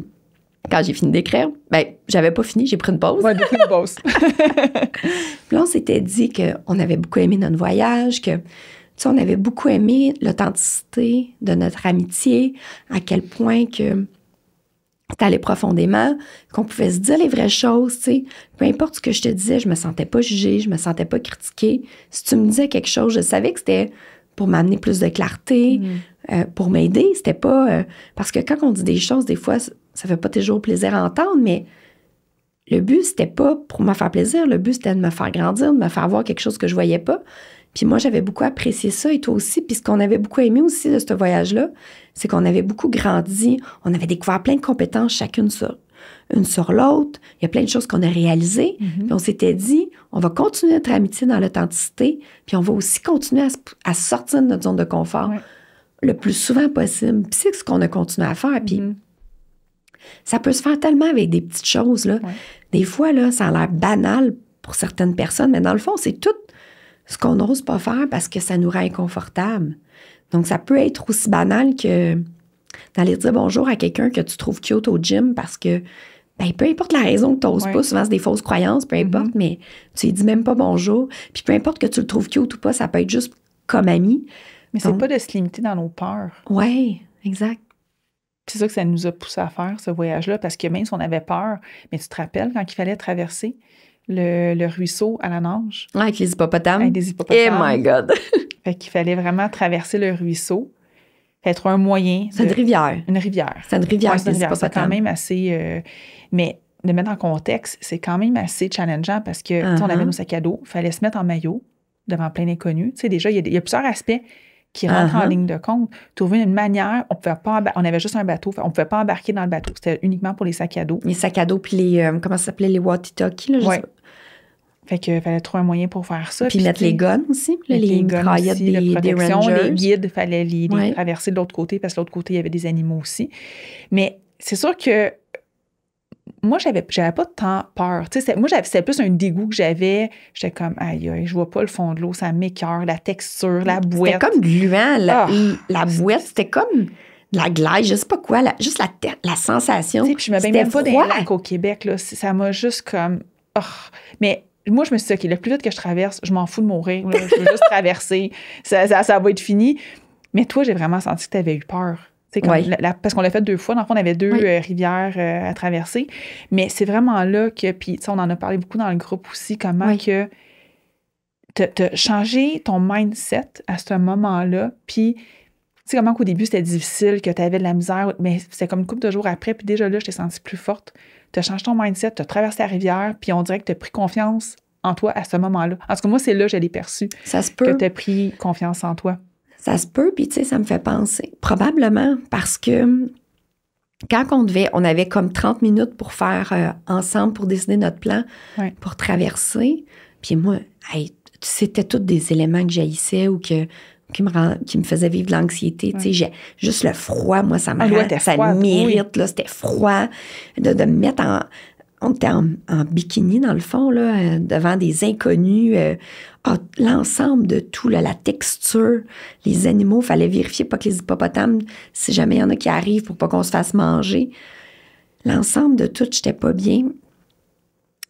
Speaker 1: quand j'ai fini d'écrire, ben, j'avais pas fini, j'ai pris une pause. Ouais, j'ai pris une pause. puis là, on s'était dit qu'on avait beaucoup aimé notre voyage, que. Tu sais, on avait beaucoup aimé l'authenticité de notre amitié, à quel point que allé profondément, qu'on pouvait se dire les vraies choses, tu sais. Peu importe ce que je te disais, je me sentais pas jugée, je me sentais pas critiquée. Si tu me disais quelque chose, je savais que c'était pour m'amener plus de clarté, mm. euh, pour m'aider. C'était pas... Euh, parce que quand on dit des choses, des fois, ça fait pas toujours plaisir à entendre, mais le but, c'était pas pour me faire plaisir. Le but, c'était de me faire grandir, de me faire voir quelque chose que je voyais pas. Puis moi, j'avais beaucoup apprécié ça et toi aussi. Puis ce qu'on avait beaucoup aimé aussi de ce voyage-là, c'est qu'on avait beaucoup grandi. On avait découvert plein de compétences chacune sur une sur l'autre. Il y a plein de choses qu'on a réalisées. Mhm. Puis on s'était dit, on va continuer notre amitié dans l'authenticité, puis on va aussi continuer à, sortir de notre zone de confort le plus souvent possible. Puis c'est ce qu'on a continué à faire. Puis mhm. ça peut se faire tellement avec des petites choses. Là. Des fois, là, ça a l'air banal pour certaines personnes, mais dans le fond, c'est tout ce qu'on n'ose pas faire parce que ça nous rend inconfortable. Donc, ça peut être aussi banal que d'aller dire bonjour à quelqu'un que tu trouves cute au gym parce que, ben, peu importe la raison que tu n'oses pas, souvent c'est des fausses croyances, peu mhm. importe, mais tu lui dis même pas bonjour. Puis peu importe que tu le trouves cute ou pas, ça peut être juste comme ami. Mais c'est pas de se
Speaker 2: limiter dans nos peurs. Oui, exact. C'est ça que ça nous a poussé à faire, ce voyage-là, parce que même si on avait peur, mais tu te rappelles quand il fallait traverser, le, le, ruisseau à la nage. Ah,
Speaker 1: avec les hippopotames. Avec des hippopotames. Oh my God!
Speaker 2: fait qu'il fallait vraiment traverser le ruisseau. être un moyen. C'est une rivière. Une rivière. C'est une rivière, c'est C'est quand même assez. Euh, mais de mettre en contexte, c'est quand même assez challengeant parce que, uh -huh. on avait nos sacs à dos, fallait se mettre en maillot devant plein d'inconnus. Tu sais, déjà, il y, y, a plusieurs aspects
Speaker 1: qui rentre en uh-huh. ligne
Speaker 2: de compte, trouver une manière, on pouvait pas on avait juste un bateau, on ne pouvait pas embarquer dans le bateau. C'était uniquement
Speaker 1: pour les sacs à dos. Les sacs à dos, puis les, euh, comment ça s'appelait, les walkie là, je Fait qu'il fallait trouver un moyen pour faire ça. Puis, mettre les guns aussi, les, les mitraillettes les guides,
Speaker 2: fallait les, traverser de l'autre côté parce que l'autre côté, il y avait des animaux aussi. Mais c'est sûr que moi, j'avais, j'avais pas tant peur. moi, c'était plus un dégoût que j'avais. J'étais comme, aïe, aïe, je vois pas le fond de l'eau, ça m'écœure, la texture, la bouette. C'était comme
Speaker 1: gluant, la, ah! la bouette. C'était comme de la glace, je sais pas quoi, juste la, la sensation. Puis je me baignais pas des lacs
Speaker 2: au Québec. ça m'a juste comme, oh. Mais moi, je me suis dit, OK, le plus vite que je traverse, je m'en fous de mourir. je veux juste traverser. Ça, ça va être fini. Mais toi, j'ai vraiment senti que tu avais eu peur. Comme parce qu'on l'a fait deux fois. Dans le fond, on avait deux euh, rivières euh, à traverser. Mais c'est vraiment là que, puis on en a parlé beaucoup dans le groupe aussi, comment que tu as changé ton mindset à ce moment-là, puis tu sais comment qu'au début c'était difficile, que tu avais de la misère, mais c'est comme une couple de jours après, puis déjà là, je t'ai sentie plus forte. Tu as changé ton mindset, tu as traversé la rivière, puis on dirait que tu as pris confiance en toi à ce moment-là. En tout cas, moi, c'est là que j'ai perçu. Ça se peut. Que tu as pris confiance en toi.
Speaker 1: Ça se peut, puis tu sais, ça me fait penser. Probablement parce que quand on devait, on avait comme 30 minutes pour faire euh, ensemble, pour dessiner notre plan, pour traverser. Puis moi, c'était tous des éléments que j'haïssais ou que, qui, me rend, qui me faisaient vivre de l'anxiété. sais, J'ai, juste le froid, moi, ça ah, m'a ça froid, mérite. Là, c'était froid. De, de me mettre en, on était en, bikini, dans le fond, euh, devant des inconnus. Euh, ah, l'ensemble de tout, la texture, les animaux, fallait vérifier pas que les hippopotames, si jamais il y en a qui arrivent pour pas qu'on se fasse manger. L'ensemble de tout, j'étais pas bien.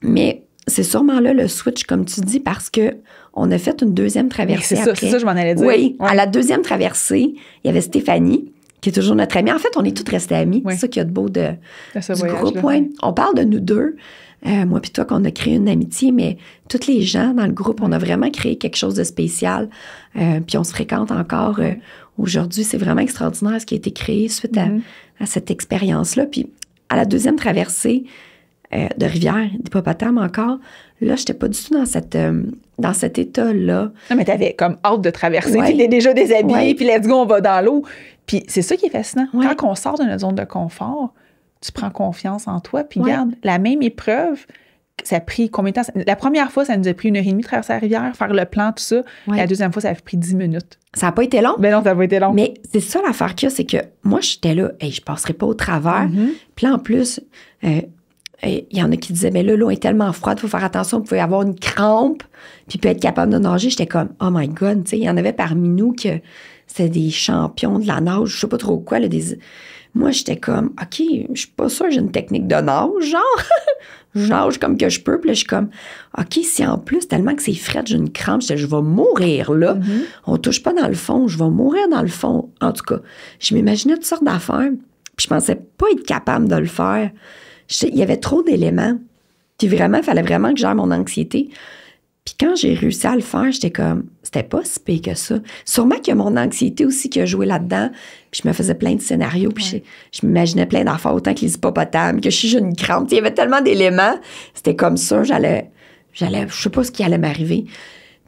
Speaker 1: Mais c'est sûrement là le switch, comme tu dis, parce que on a fait une deuxième traversée. C'est ça, ça, je m'en allais dire. Oui, à la deuxième traversée, il y avait Stéphanie qui est toujours notre amie. En fait, on est toutes restées amies. C'est ça qu'il y a de beau de, du groupe. On parle de nous deux. Euh, moi puis toi, qu'on a créé une amitié, mais toutes les gens dans le groupe, on a vraiment créé quelque chose de spécial. Euh, puis on se fréquente encore euh, aujourd'hui. C'est vraiment extraordinaire ce qui a été créé suite à, mm-hmm. cette expérience-là. Puis à la deuxième traversée de rivière, d'hippopotame encore, là, je j'étais pas du tout dans cette dans cet état-là.
Speaker 2: Non, mais t'avais comme hâte de traverser. Il est déjà déshabillé. puis let's go, on va dans l'eau. Puis c'est ça qui est fascinant. Quand on sort de notre zone de confort, tu prends confiance en toi, puis regarde, la même épreuve. Ça a pris combien de temps? La première fois, ça nous a pris une heure et demie de traverser la rivière, faire le plan, tout ça. La deuxième fois, ça a pris dix minutes. Ça n'a pas été long. Mais ben non, ça n'a pas été
Speaker 1: long. Mais c'est ça l'affaire qu'il y a, c'est que moi, j'étais là, et je passerai pas au travers. Mhm. Puis là, en plus, euh, il y en a qui disaient, mais là, l'eau est tellement froide, il faut faire attention, vous y avoir une crampe, puis peut être capable de nager. J'étais comme, oh my God, tu sais, il y en avait parmi nous que c'est des champions de la nage, je sais pas trop quoi, Moi, j'étais comme, OK, je suis pas sûre, j'ai une technique de nage, genre, je nage comme que je peux, puis là, je suis comme, OK, si en plus, tellement que c'est frais, j'ai une crampe, je, vais mourir, là, mm-hmm. on touche pas dans le fond, je vais mourir dans le fond, en tout cas. Je m'imaginais toutes sortes d'affaires, puis je pensais pas être capable de le faire il y avait trop d'éléments. Puis vraiment, il fallait vraiment que je mon anxiété. Puis quand j'ai réussi à le faire, j'étais comme, c'était pas si pire que ça. Sûrement que y mon anxiété aussi qui a joué là-dedans. Puis je me faisais plein de scénarios, puis je, m'imaginais plein d'affaires, autant que les hippopotames, que je suis une crampe. Il y avait tellement d'éléments. C'était comme ça, j'allais, j'allais, je sais pas ce qui allait m'arriver.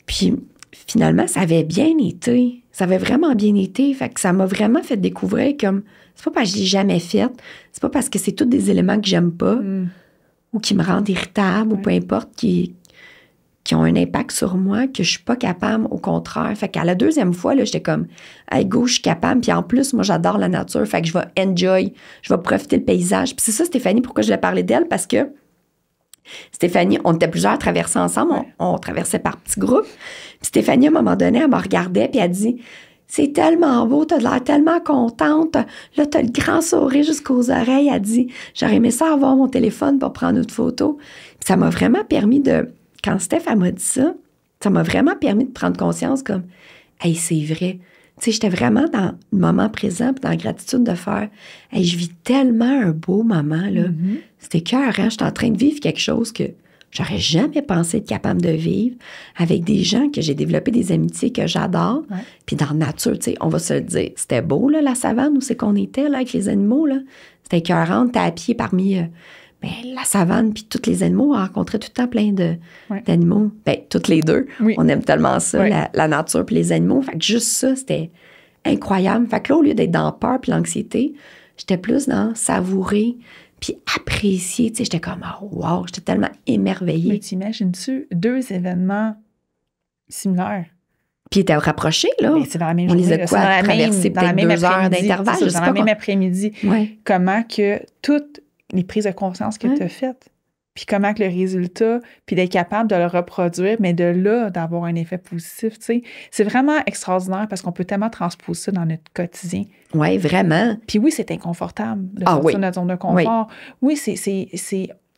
Speaker 1: Puis finalement, ça avait bien été ça avait vraiment bien été. Fait que ça m'a vraiment fait découvrir comme c'est pas parce que je l'ai jamais fait, c'est pas parce que c'est tous des éléments que j'aime pas mm. ou qui me rendent irritable ou peu importe, qui, qui ont un impact sur moi que je suis pas capable, au contraire. Fait qu'à la deuxième fois, j'étais comme à gauche, je suis capable, puis en plus, moi j'adore la nature, fait que je vais enjoy, je vais profiter le paysage. Puis c'est ça, Stéphanie, pourquoi je vais parler d'elle, parce que Stéphanie, on était plusieurs à traverser ensemble, on, traversait par petits groupes. Puis Stéphanie, à un moment donné, elle me regardait, puis elle dit C'est tellement beau, t'as l'air tellement contente. Là, t'as le grand sourire jusqu'aux oreilles. Elle dit J'aurais aimé ça avoir mon téléphone pour prendre une photo. ça m'a vraiment permis de. Quand Steph, m'a dit ça, ça m'a vraiment permis de prendre conscience comme Hey, c'est vrai tu sais, j'étais vraiment dans le moment présent, puis dans la gratitude de faire je vis tellement un beau moment, là. Mm-hmm. C'était cœur, hein? J'étais en train de vivre quelque chose que j'aurais jamais pensé être capable de vivre avec des gens que j'ai développé des amitiés que j'adore. Puis dans la nature, tu sais, on va se dire, c'était beau, là, la savane où c'est qu'on était, là, avec les animaux, là. C'était Tu t'es à pied parmi. Euh, ben, la savane, puis tous les animaux, on rencontrait tout le temps plein d'animaux. Bien, toutes les deux. On aime tellement ça, la, nature puis les animaux. Fait que juste ça, c'était incroyable. Fait que là, au lieu d'être dans peur puis l'anxiété, j'étais plus dans savourer puis apprécier. Tu sais, j'étais comme, oh, wow, j'étais tellement émerveillée. Mais
Speaker 2: imagines tu deux événements similaires?
Speaker 1: Puis étaient rapprochés, là. Mais ben, c'est dans la même On les a quoi, traversés peut-être deux heures d'intervalle. même
Speaker 2: après-midi. Comment que tout les prises de conscience que tu as faites. Puis comment que le résultat, puis d'être capable de le reproduire, mais de là, d'avoir un effet positif, tu sais. C'est vraiment extraordinaire parce qu'on peut tellement transposer ça dans notre quotidien. Oui, vraiment. Puis oui, c'est inconfortable de ah sortir oui. notre zone de confort. Oui, c'est,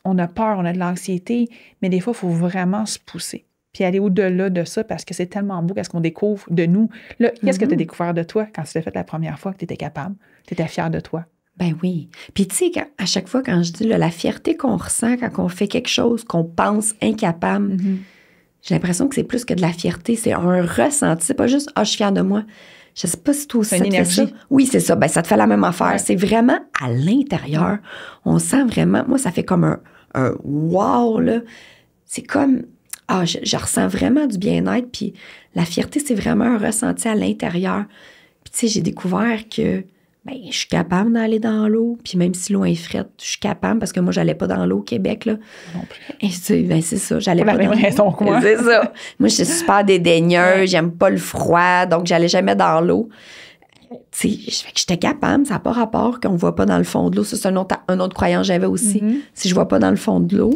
Speaker 2: on a peur, on a de l'anxiété, mais des fois, il faut vraiment se pousser puis aller au-delà de ça parce que c'est tellement beau qu'est-ce qu'on découvre de nous. Là, qu'est-ce que tu as mm-hmm. découvert de toi quand tu l'as
Speaker 1: fait la première fois que tu étais capable? Tu étais fière de toi. Ben oui. Puis tu sais, à chaque fois, quand je dis la fierté qu'on ressent quand on fait quelque chose qu'on pense incapable, mhm. j'ai l'impression que c'est plus que de la fierté, c'est un ressenti. C'est pas juste Ah, je suis fière de moi. Je sais pas si toi aussi ça énergie. Oui, c'est ça. Ben, ça te fait la même affaire. C'est vraiment à l'intérieur. On sent vraiment, moi, ça fait comme un, wow, là. C'est comme Ah, je, je ressens vraiment du bien-être. Puis la fierté, c'est vraiment un ressenti à l'intérieur. Puis tu sais, j'ai découvert que ben, je suis capable d'aller dans l'eau. Puis même si l'eau est frette, je suis capable parce que moi, j'allais pas dans l'eau au Québec. Là. Non plus. ben, c'est ça, j'allais pas. C'est ça. Moi, je suis super dédaigneuse, j'aime pas le froid, donc j'allais jamais dans l'eau. Tu sais, j'étais capable, ça n'a pas rapport qu'on ne voit pas dans le fond de l'eau. Ça, c'est un autre, un autre croyance que j'avais aussi. Mm-hmm. Si je ne vois pas dans le fond de l'eau,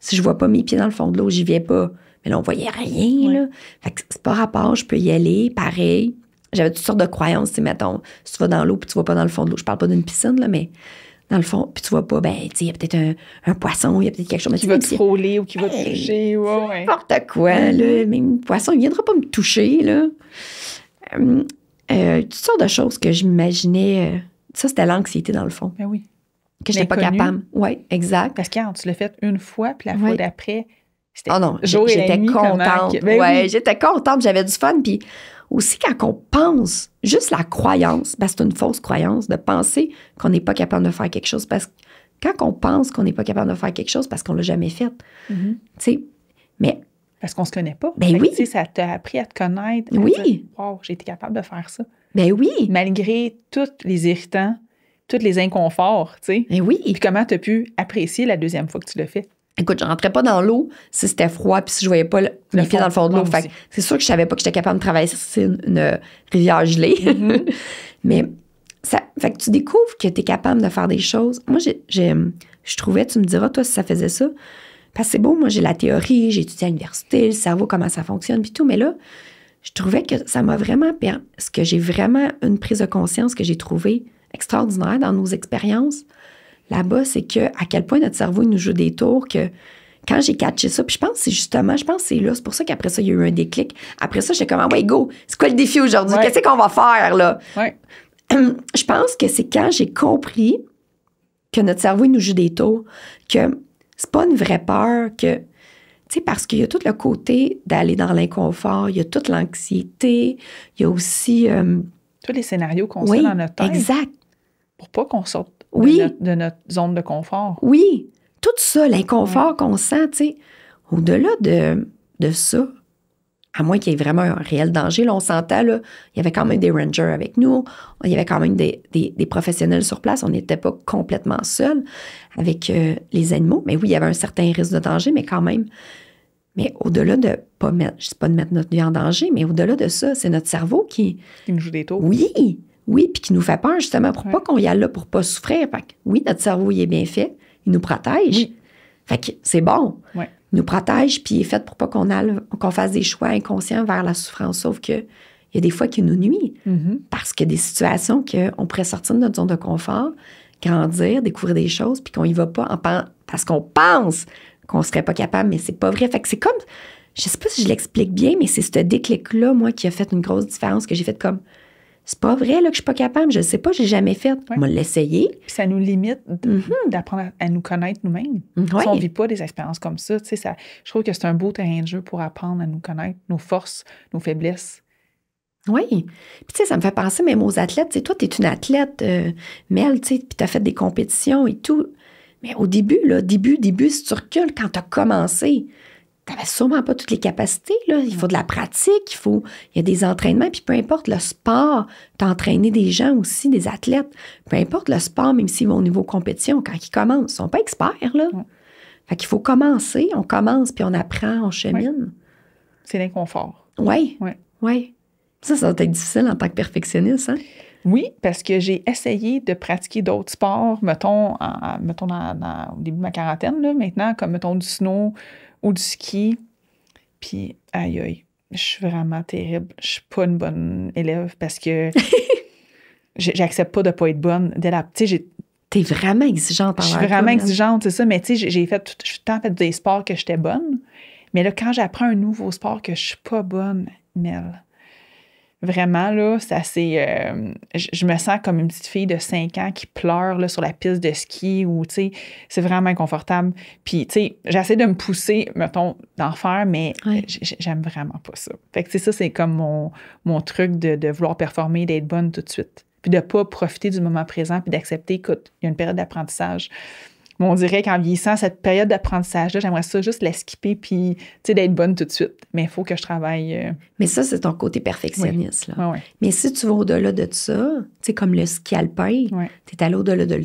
Speaker 1: si je ne vois pas mes pieds dans le fond de l'eau, j'y viens pas. Mais là, on voyait rien. Ça Là. Fait que c'est pas rapport, je peux y aller, pareil j'avais toutes sortes de croyances, c'est mettons, si tu vas dans l'eau puis tu vois pas dans le fond de l'eau, je parle pas d'une piscine, là, mais dans le fond, puis tu vois pas, ben, il y a peut-être un, poisson, il y a peut-être quelque chose. Qui va te frôler ou qui va te toucher, ouais, N'importe quoi, mm-hmm. là. Même poisson, il viendra pas me toucher, là. Hum, euh, toutes sortes de choses que j'imaginais. Euh, ça, c'était l'anxiété, dans le fond. Ben oui. Que je n'étais pas capable. Oui, exact. Parce que quand tu l'as fait une fois, puis la fois d'après, c'était. Oh non, j'étais contente. Ben j'étais contente, j'avais du fun, puis aussi quand on pense, juste la croyance, que c'est une fausse croyance de penser qu'on n'est pas capable de faire quelque chose. Parce que quand on pense qu'on n'est pas capable de faire quelque chose parce qu'on l'a jamais fait, mm-hmm. tu mais parce qu'on se connaît pas. Ben oui.
Speaker 2: ça t'a appris à te connaître. oui. j'ai été capable de faire ça. Ben oui. Malgré tous les irritants, tous les inconforts, tu sais. Ben oui. Puis comment tu as pu
Speaker 1: apprécier la deuxième fois que tu l'as fait. Écoute, je rentrais pas dans l'eau si c'était froid puis si je voyais pas le, mes pieds dans le fond de l'eau. c'est sûr que je savais pas que j'étais capable de travailler sur une, euh, rivière gelée. Mm-hmm. Mais ça fait que tu découvres que tu es capable de faire des choses. Moi, je trouvais, tu me diras, toi, si ça faisait ça. Parce que c'est beau, moi, j'ai la théorie, j'ai étudié à l'université, le cerveau, comment ça fonctionne, puis tout. Mais là, je trouvais que ça m'a vraiment. Ce que j'ai vraiment une prise de conscience que j'ai trouvée extraordinaire dans nos expériences, là-bas, c'est que à quel point notre cerveau nous joue des tours que quand j'ai catché ça, puis je pense que c'est justement, je pense que c'est là, c'est pour ça qu'après ça, il y a eu un déclic. Après ça, j'étais comme, ah ouais, go, c'est quoi le défi aujourd'hui? Qu'est-ce qu'on va faire, là? Je pense que c'est quand j'ai compris que notre cerveau nous joue des tours, que c'est pas une vraie peur, que, tu sais, parce qu'il y a tout le côté d'aller dans l'inconfort, il y a toute l'anxiété, il y a aussi. Euh, Tous les
Speaker 2: scénarios qu'on oui, sait dans notre tête. Exact. Pour pas qu'on sorte oui. de, notre, zone de confort.
Speaker 1: Oui, tout ça, l'inconfort qu'on sent, tu sais, au-delà de, de ça, à moins qu'il y ait vraiment un réel danger, là, on sentait, là, il y avait quand même des rangers avec nous, il y avait quand même des, professionnels sur place, on n'était pas complètement seuls avec euh, les animaux. Mais oui, il y avait un certain risque de danger, mais quand même, mais au-delà de pas mettre, je sais pas de mettre notre vie en danger, mais au-delà de ça, c'est notre cerveau qui. Qui nous joue des tours. Oui, oui, puis qui nous fait peur justement pour ne pas qu'on y aille là, pour pas souffrir. Fait que, oui, notre cerveau, il est bien fait, il nous protège. Fait que c'est bon. Il nous protège, puis il est fait pour pas qu'on qu'on fasse des choix inconscients vers la souffrance. Sauf que il y a des fois qui nous nuit mm-hmm. Parce qu'il parce a des situations qu'on pourrait sortir de notre zone de confort, grandir, découvrir des choses, puis qu'on y va pas en parce qu'on pense qu'on serait pas capable, mais c'est pas vrai. Fait que c'est comme, je sais pas si je l'explique bien, mais c'est ce déclic-là, moi, qui a fait une grosse différence, que j'ai fait comme, c'est pas vrai là, que je suis pas capable, je ne sais pas, j'ai jamais fait. On va l'essayer. Ça nous limite mm-hmm. d'apprendre à, nous
Speaker 2: connaître nous-mêmes. Mm-hmm. on vit pas des expériences comme ça, ça, je trouve que c'est un beau terrain de jeu pour apprendre à nous connaître, nos forces, nos faiblesses.
Speaker 1: Oui. Puis, tu sais, ça me fait penser même aux athlètes. Tu toi, tu es une athlète, euh, Mel, tu puis as fait des compétitions et tout. Mais au début, là, début, début, si tu recules, quand tu as commencé, n'avais sûrement pas toutes les capacités. Il faut de la pratique, il faut il y a des entraînements, puis peu importe le sport, as entraîné des gens aussi, des athlètes. Peu importe le sport, même s'ils vont au niveau compétition, quand ils commencent, ils ne sont pas experts. Là. Fait qu'il faut commencer, on commence, puis on apprend, on chemine. C'est l'inconfort. Oui. Oui. Ouais. Ça, ça doit être difficile en tant que perfectionniste. Hein?
Speaker 2: Oui, parce que j'ai essayé de pratiquer d'autres sports, mettons, au début de ma quarantaine, maintenant, comme mettons du snow, ou du ski. Puis, aïe, aïe, je suis vraiment terrible. Je suis pas une bonne élève parce que j'accepte pas de pas être bonne. Dès la, j'ai, T'es vraiment exigeante. en Je suis vraiment exigeante, c'est ça. Mais tu sais, j'ai fait tout, tant fait des sports que j'étais bonne. Mais là, quand j'apprends un nouveau sport que je suis pas bonne, Mel, Vraiment, là, ça c'est. Euh, je me sens comme une petite fille de 5 ans qui pleure sur la piste de ski ou, tu sais, c'est vraiment inconfortable. Puis, tu sais, j'essaie de me pousser, mettons, d'en faire, mais j'aime vraiment pas ça. Fait que, tu sais, ça, c'est comme mon, truc de, de vouloir performer, d'être bonne tout de suite. Puis de pas profiter du moment présent, puis d'accepter, écoute, il y a une période d'apprentissage on dirait qu'en vieillissant, cette période d'apprentissage-là, j'aimerais ça juste la skipper puis d'être bonne tout de suite. Mais il
Speaker 1: faut que je travaille. Euh, mais ça, c'est ton côté perfectionniste. Là. Mais si tu vas au-delà de ça, tu comme le ski alpin, tu es allé au-delà de,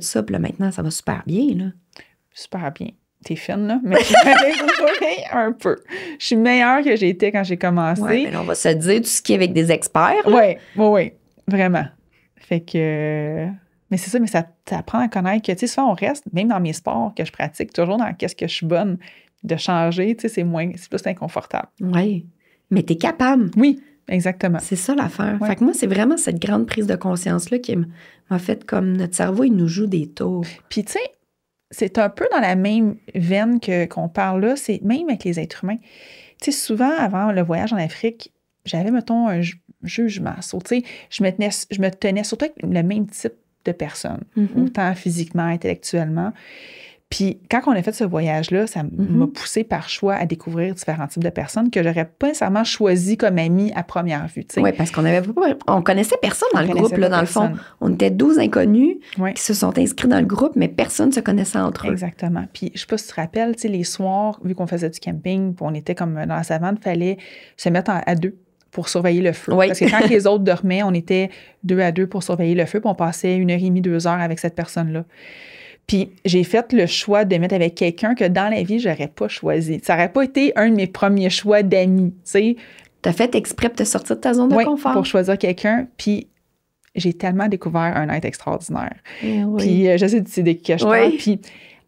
Speaker 1: ça, puis là, maintenant, ça va super bien. Là. Super bien. T'es fine, là, mais
Speaker 2: un peu. Je suis meilleure que j'étais quand j'ai commencé. mais on va se dire, tu skis avec des experts. Oui, oui, vraiment. Fait que euh, mais c'est ça, mais ça t'apprend à connaître que, tu sais, souvent on reste, même dans mes sports que je pratique, toujours dans qu'est-ce que je suis bonne, de changer, tu sais, c'est moins, c'est plus inconfortable.
Speaker 1: Oui. Mais tu es capable. Oui, exactement. C'est ça l'affaire. Fait que moi, c'est vraiment cette grande prise de conscience-là qui m'a fait comme notre cerveau, il nous joue des tours. Puis, tu sais,
Speaker 2: c'est un peu dans la même veine que, qu'on parle là, c'est même avec les êtres humains. Tu sais, souvent, avant le voyage en Afrique, j'avais, mettons, un jugement. tu sais, je me, tenais, je me tenais surtout avec le même type de personnes, mm-hmm. autant physiquement, intellectuellement. Puis quand on a fait ce voyage-là, ça mm-hmm. m'a poussée poussé par choix à découvrir différents types de personnes que
Speaker 1: j'aurais pas nécessairement choisi comme amis à première vue. Oui, parce qu'on avait on connaissait personne dans le groupe, dans le fond. On était 12 inconnus qui se sont inscrits dans le groupe, mais personne ne se connaissait entre
Speaker 2: eux. Exactement. Puis je sais pas si tu te rappelles, les soirs, vu qu'on faisait du camping, on était comme dans la savane, il fallait se mettre à deux pour surveiller le feu. Parce que quand les autres dormaient, on était deux à deux pour surveiller le feu, puis on passait une heure et demie, deux heures avec cette personne-là. Puis j'ai fait le choix de mettre avec quelqu'un que dans la vie, j'aurais pas choisi. Ça n'aurait pas été un de mes premiers choix d'amis, tu sais. T'as fait exprès de te sortir de ta zone de confort. pour choisir quelqu'un. Puis j'ai tellement découvert un être extraordinaire. Puis je sais, c'est des Oui. Puis euh,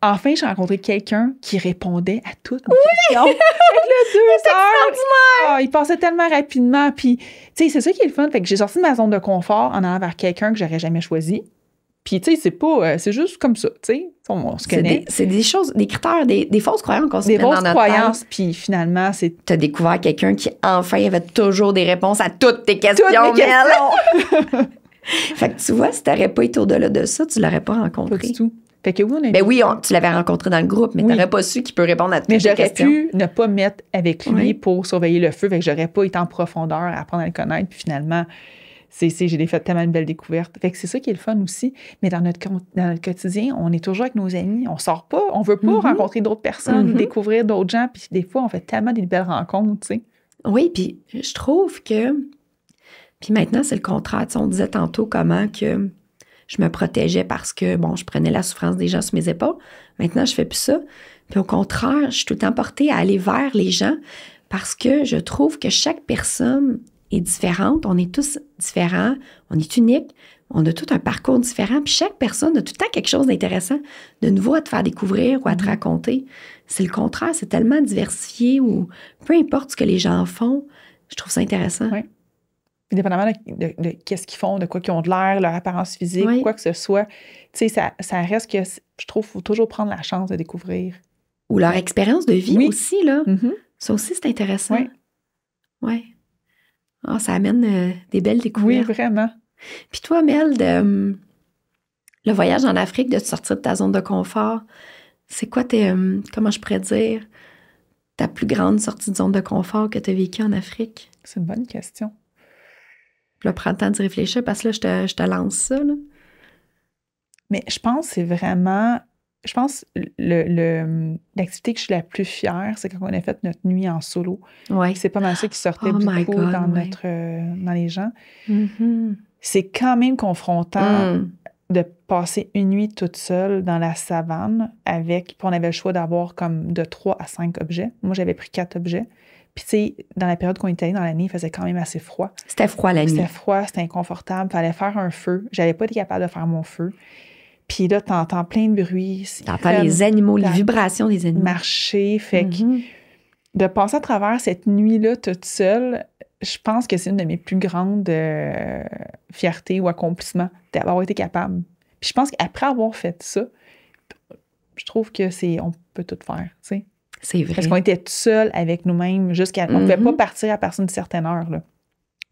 Speaker 2: Enfin, j'ai rencontré quelqu'un qui répondait à toutes mes oui! Avec le deux heures. Ah, il passait tellement rapidement. Puis, tu sais, c'est ça qui est le fun. Fait que j'ai sorti de ma zone de confort en allant vers quelqu'un que j'aurais jamais choisi. Puis, tu sais, c'est pas. Euh, c'est juste comme ça, tu sais. On, se
Speaker 1: C'est des, choses, des critères, des, fausses croyances qu'on se Des fausses croyances, puis finalement, c'est. Tu as découvert quelqu'un qui, enfin, avait toujours des réponses à toutes tes questions, toutes fait que tu vois, si t'aurais pas été au-delà de ça, tu l'aurais pas rencontré. du tout. Fait que oui, on a ben oui, tu l'avais rencontré dans le groupe, mais tu pas su qu'il peut répondre à toutes mais questions. Mais j'aurais pu ne pas mettre avec lui pour
Speaker 2: surveiller le feu, fait que j'aurais pas été en profondeur à apprendre à le connaître. Puis finalement, j'ai fait tellement de belles découvertes. Fait que c'est ça qui est le fun aussi. Mais dans notre, dans quotidien, on est toujours avec nos amis. On sort pas. On veut pas mm-hmm. rencontrer d'autres personnes, mm-hmm. découvrir d'autres gens. Puis des fois, on fait tellement des belles rencontres, tu
Speaker 1: sais. Oui, puis je trouve que... Puis maintenant, c'est le contraire. on disait tantôt comment que je me protégeais parce que, bon, je prenais la souffrance des gens sur mes épaules. Maintenant, je fais plus ça. Puis au contraire, je suis tout le temps portée à aller vers les gens parce que je trouve que chaque personne est différente. On est tous différents. On est unique. On a tout un parcours différent. Puis chaque personne a tout le temps quelque chose d'intéressant de nouveau à te faire découvrir ou à te mm-hmm. raconter. C'est le contraire. C'est tellement diversifié ou peu importe ce que les gens font. Je trouve ça intéressant dépendamment de, qu'est-ce qu'ils font, de quoi qu'ils
Speaker 2: ont de l'air, leur apparence physique, quoi que ce soit, tu sais, ça, ça, reste que, je trouve, faut toujours prendre
Speaker 1: la chance de découvrir. Ou leur expérience de vie aussi, là. Mm-hmm. Ça aussi, c'est intéressant. Oui. Ouais. Ah, ça amène euh, des belles découvertes. Oui, vraiment. Puis toi, Mel, euh, le voyage en Afrique, de sortir de ta zone de confort, c'est quoi tes, euh, comment je pourrais dire, ta plus grande sortie de zone de confort que tu as vécue en Afrique? C'est une bonne question. Je vais prendre le temps de réfléchir parce que là, je te, lance ça. Mais je pense que c'est vraiment. Je pense
Speaker 2: le l'activité que je suis la plus fière, c'est quand on a fait notre nuit en solo. Ouais. C'est pas mal ça qui sortait oh du beaucoup dans, notre, euh, dans les gens. Mm-hmm. C'est quand même confrontant mm. de passer une nuit toute seule dans la savane avec. Puis on avait le choix d'avoir comme de trois à 5 objets. Moi, j'avais pris quatre objets. Puis, tu sais, dans la période qu'on était allé dans l'année, il faisait quand même assez froid. C'était froid la nuit. C'était froid, c'était inconfortable. Il Fallait faire un feu. J'avais pas été capable de faire mon feu. Puis là, t'entends plein de bruits. T'entends les animaux, les vibrations des animaux. Marcher, fait que mm-hmm. de passer à travers cette nuit-là toute seule, je pense que c'est une de mes plus grandes euh, fiertés ou accomplissements d'avoir été capable. Puis je pense qu'après avoir fait ça, je trouve que c'est on peut tout faire, tu sais. C'est vrai. Parce qu'on était tout seul avec nous-mêmes jusqu'à. On pouvait pas mm-hmm. partir à partir d'une certaine heure. Là.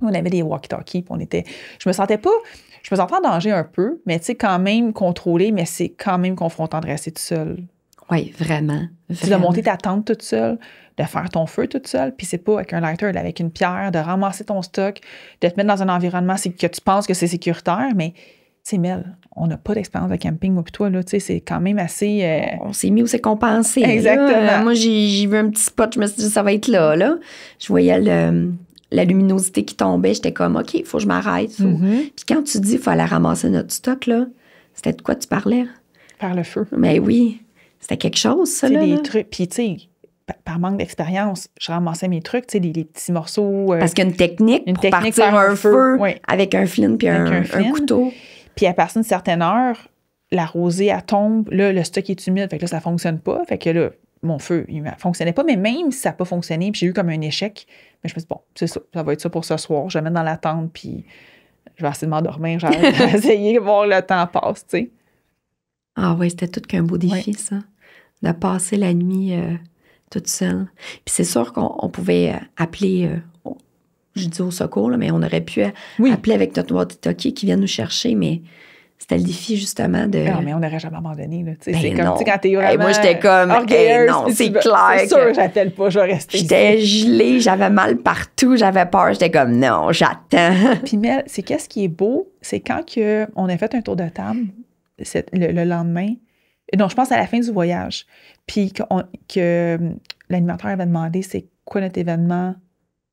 Speaker 2: On avait des walkie-talkies, on était. Je me sentais pas. Je me sentais en danger un peu, mais tu sais, quand même contrôlé, mais c'est quand même confrontant de rester tout seul.
Speaker 1: Oui, vraiment. de monter ta tente toute seule,
Speaker 2: de faire ton feu toute seule, puis c'est pas avec un lighter, avec une pierre, de ramasser ton stock, de te mettre dans un environnement que tu penses que c'est sécuritaire, mais on n'a pas d'expérience de camping, moi, puis toi, là, tu sais, c'est quand même assez. Euh,
Speaker 1: on s'est mis où c'est compensé. Exactement. moi, j'ai vu un petit spot, je me suis dit, ça va être là, là. Je voyais la luminosité qui tombait, j'étais comme, OK, il faut que je m'arrête. Mm-hmm. Puis quand tu dis, il faut aller ramasser notre stock, là, c'était de quoi tu parlais? Par le feu. Mais ben oui, c'était quelque chose, ça, là. des
Speaker 2: trucs. Puis, tu sais, par manque d'expérience, je ramassais mes trucs, tu sais, les, petits morceaux. Euh, Parce qu'il y a une technique
Speaker 1: pour partir un feu, avec un flint puis un,
Speaker 2: couteau. Puis à partir d'une certaine heure, la rosée, tombe, là, le stock est humide, fait que là, ça fonctionne pas. Fait que là, mon feu, il ne fonctionnait pas. Mais même si ça n'a pas fonctionné, puis j'ai eu comme un échec, mais je me suis dit, bon, c'est ça, ça va être ça pour ce soir. Je vais dans la tente, puis je vais assez de m'endormir, j'ai essayé essayer de voir le temps passe, tu sais.
Speaker 1: Ah oui, c'était tout qu'un beau défi, ça, de passer la nuit euh, toute seule. Puis c'est sûr qu'on pouvait euh, appeler euh, je dis au secours, là, mais on aurait pu appeler avec notre de talkie qui vient nous chercher, mais c'était le défi justement de. Non, ah, mais
Speaker 2: on n'aurait jamais abandonné. Là. Ben c'est comme quand t'es vraiment. Et moi, j'étais comme. non, c'est clair. C'est sûr, que... j'attelle pas, je vais rester. J'étais gelée,
Speaker 1: j'avais mal partout, j'avais peur. J'étais comme non, j'attends. Puis Mel, c'est qu'est-ce qui est beau, c'est
Speaker 2: quand que on a fait un tour de table le, lendemain. Non, je pense à la fin du voyage. Puis que, que l'animateur avait demandé c'est quoi notre événement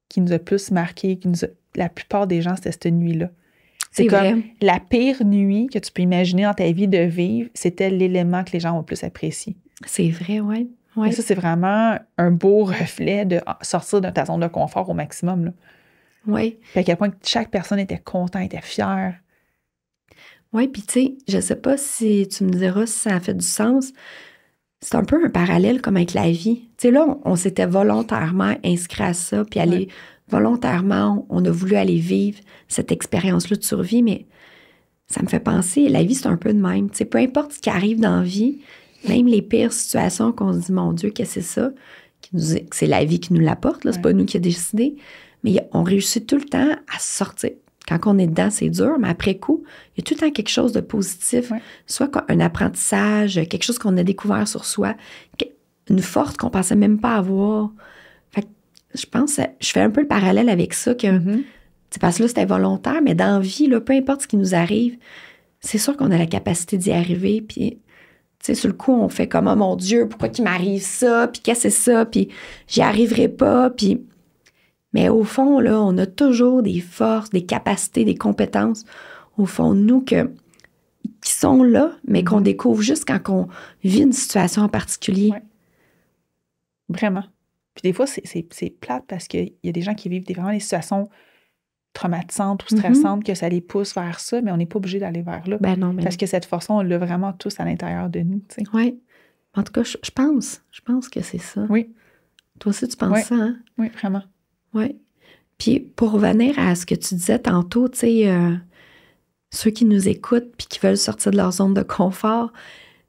Speaker 2: qui nous a plus marqué, qui nous a, la plupart des gens, c'était cette nuit-là. C'est comme la pire nuit que tu peux imaginer dans ta vie de vivre, c'était l'élément que les gens ont le plus apprécié. C'est vrai, oui. Ouais. Ça, c'est vraiment un beau reflet de sortir de ta zone de confort au maximum. Oui. Puis à quel point chaque personne était contente, était fière.
Speaker 1: Oui, puis tu sais, je sais pas si tu me diras si ça a fait du sens, c'est un peu un parallèle comme avec la vie. Tu sais, là, on, s'était volontairement inscrit à ça, puis aller volontairement, on a voulu aller vivre cette expérience-là de survie, mais ça me fait penser, la vie, c'est un peu de même. Tu sais, peu importe ce qui arrive dans la vie, même les pires situations qu'on se dit, mon Dieu, qu'est-ce que c'est ça? C'est la vie qui nous l'apporte, là, c'est pas nous qui a décidé. Mais on réussit tout le temps à sortir. Quand on est dedans, c'est dur, mais après coup, il y a tout le temps quelque chose de positif, soit un apprentissage, quelque chose qu'on a découvert sur soi, une force qu'on pensait même pas avoir. Fait je pense, je fais un peu le parallèle avec ça que, mm-hmm. parce que là, c'était volontaire, mais dans vie, là, peu importe ce qui nous arrive, c'est sûr qu'on a la capacité d'y arriver, puis tu sur le coup, on fait comme, oh mon Dieu, pourquoi qu'il m'arrive ça, puis qu'est-ce que c'est ça, puis j'y arriverai pas, puis mais au fond, là, on a toujours des forces, des capacités, des compétences au fond nous que, qui sont là, mais qu'on mhm. découvre juste quand on vit une situation en particulier. Ouais. Vraiment.
Speaker 2: Puis des fois, c'est plate parce qu'il y a des gens qui vivent des, vraiment des situations traumatisantes ou mhm. stressantes, que ça les pousse vers ça, mais on n'est pas obligé d'aller vers là. Ben non, parce que cette force on l'a vraiment tous à l'intérieur de nous. Oui.
Speaker 1: En tout cas, je, pense. Je pense que c'est ça. Oui. Toi aussi, tu penses ça,
Speaker 2: hein? Oui, vraiment.
Speaker 1: Oui. Puis pour revenir à ce que tu disais tantôt, tu sais, euh, ceux qui nous écoutent puis qui veulent sortir de leur zone de confort,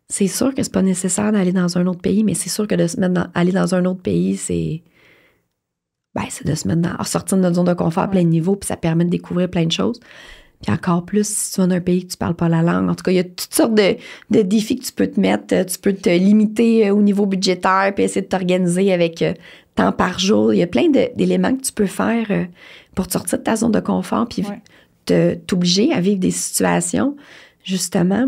Speaker 1: c'est sûr que c'est pas nécessaire d'aller dans un autre pays, mais c'est sûr que de se mettre dans, aller dans un autre pays, c'est ben, c'est de se mettre dans, sortir de notre zone de confort à plein de niveaux, puis ça permet de découvrir plein de choses. Puis encore plus, si tu vas dans un pays que tu parles pas la langue, en tout cas, il y a toutes sortes de, de, défis que tu peux te mettre. Tu peux te limiter euh, au niveau budgétaire, puis essayer de t'organiser avec euh, temps par jour. Il y a plein d'éléments que tu peux faire euh, pour te sortir de ta zone de confort puis t'obliger à vivre des situations, justement.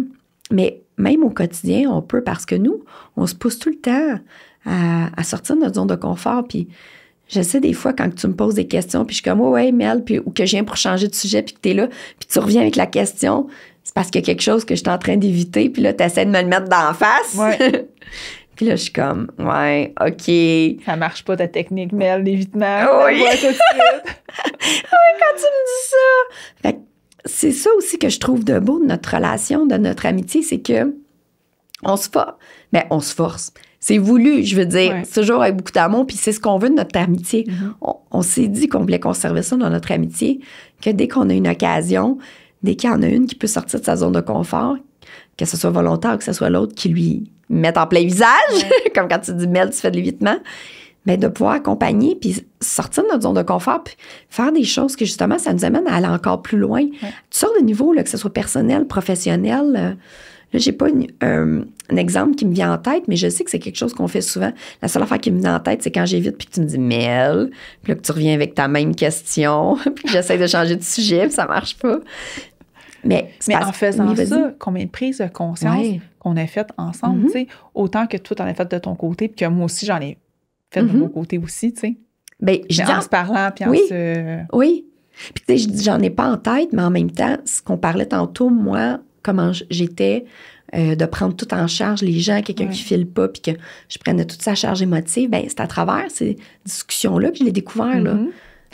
Speaker 1: Mais même au quotidien, on peut parce que nous, on se pousse tout le temps à, sortir de notre zone de confort. Puis je sais des fois quand tu me poses des questions, puis je suis comme ouais Mel, puis ou que je viens pour changer de sujet, puis que tu es là, puis tu reviens avec la question, c'est parce qu'il y a quelque chose que je suis en train d'éviter, puis là tu essaies de me le mettre d'en face. Ouais. Puis là, je suis comme, ouais, OK. Ça marche pas ta technique, Mel, l'évitement. Oui. quand tu me dis ça. c'est ça aussi que je trouve de beau de notre relation, de notre amitié, c'est que on se force. Mais on se force. C'est voulu, je veux dire, toujours avec beaucoup d'amour, puis c'est ce qu'on veut de notre amitié. Mm-hmm. On, on s'est dit qu'on voulait conserver ça dans notre amitié, que dès qu'on a une occasion, dès qu'il y en a une qui peut sortir de sa zone de confort, que ce soit volontaire ou que ce soit l'autre qui lui mettre en plein visage, comme quand tu dis Mel, tu fais de l'évitement, mais de pouvoir accompagner, puis sortir de notre zone de confort, puis faire des choses que justement, ça nous amène à aller encore plus loin. Tu sors de niveau, là, que ce soit personnel, professionnel. Euh, là, j'ai pas euh, un exemple qui me vient en tête, mais je sais que c'est quelque chose qu'on fait souvent. La seule affaire qui me vient en tête, c'est quand j'évite, puis que tu me dis Mel, puis que tu reviens avec ta même question, puis que j'essaie de changer de sujet, puis ça marche pas. Mais, en faisant ça,
Speaker 2: combien de prises de conscience qu'on a faites ensemble, mm-hmm. autant que toi, tu en as fait de ton côté, puis que moi aussi, j'en ai fait de mon mm-hmm. côté aussi, tu sais. Ben, en, se parlant, puis en se...
Speaker 1: Oui. Puis tu sais, j'en ai pas en tête, mais en même temps, ce qu'on parlait tantôt, moi, comment j'étais... Euh, de prendre tout en charge les gens, quelqu'un qui file pas, puis que je prenne toute sa charge émotive, ben c'est à travers ces discussions-là que je l'ai découvert. là.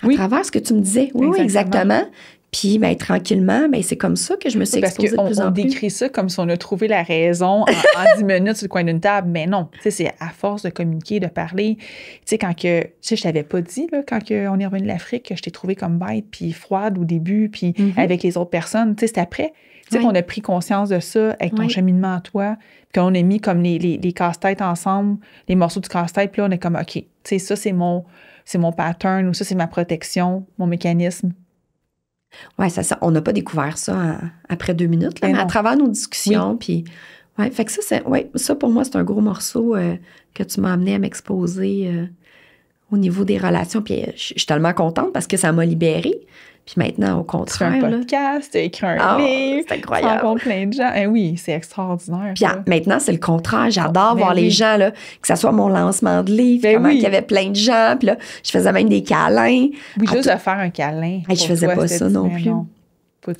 Speaker 1: Mm-hmm. À travers ce que tu me disais. Oui, exactement. exactement. Puis ben, tranquillement, ben, c'est comme ça que je me suis exposée plus décrit
Speaker 2: ça comme si on a trouvé la raison en, dix minutes sur le coin d'une table, mais non. Tu sais, C'est à force de communiquer, de parler. Tu sais, quand que, je t'avais pas dit, là, quand on est revenu de l'Afrique, que je t'ai trouvé comme bête, puis froide au début, puis mm-hmm. avec les autres personnes. Tu sais, C'est après Tu sais, qu'on a pris conscience de ça avec ton cheminement à toi, puis qu'on a mis comme les, les, casse-têtes ensemble, les morceaux du casse-tête, puis là, on est comme, OK, tu sais, ça, c'est mon, c'est mon pattern, ou ça, c'est
Speaker 1: ma protection, mon mécanisme. Oui, ça, on n'a pas découvert ça hein, après deux minutes, ben mais, à travers nos discussions. Puis, fait que ça, c'est, ça, pour moi, c'est un gros morceau euh, que tu m'as amené à m'exposer euh, au niveau des relations. Puis, euh, je suis tellement contente parce que ça m'a libérée. Puis maintenant, au contraire. un
Speaker 2: podcast, tu un ah, livre.
Speaker 1: C'est incroyable. Tu rencontres plein de gens. Eh oui, c'est extraordinaire. Puis maintenant, c'est le contraire. J'adore voir les gens, là, que ce soit mon lancement de livre, ben il y avait plein de gens. Puis là, je faisais même des câlins. Oui, juste de faire un câlin. et je faisais pas ça non plus.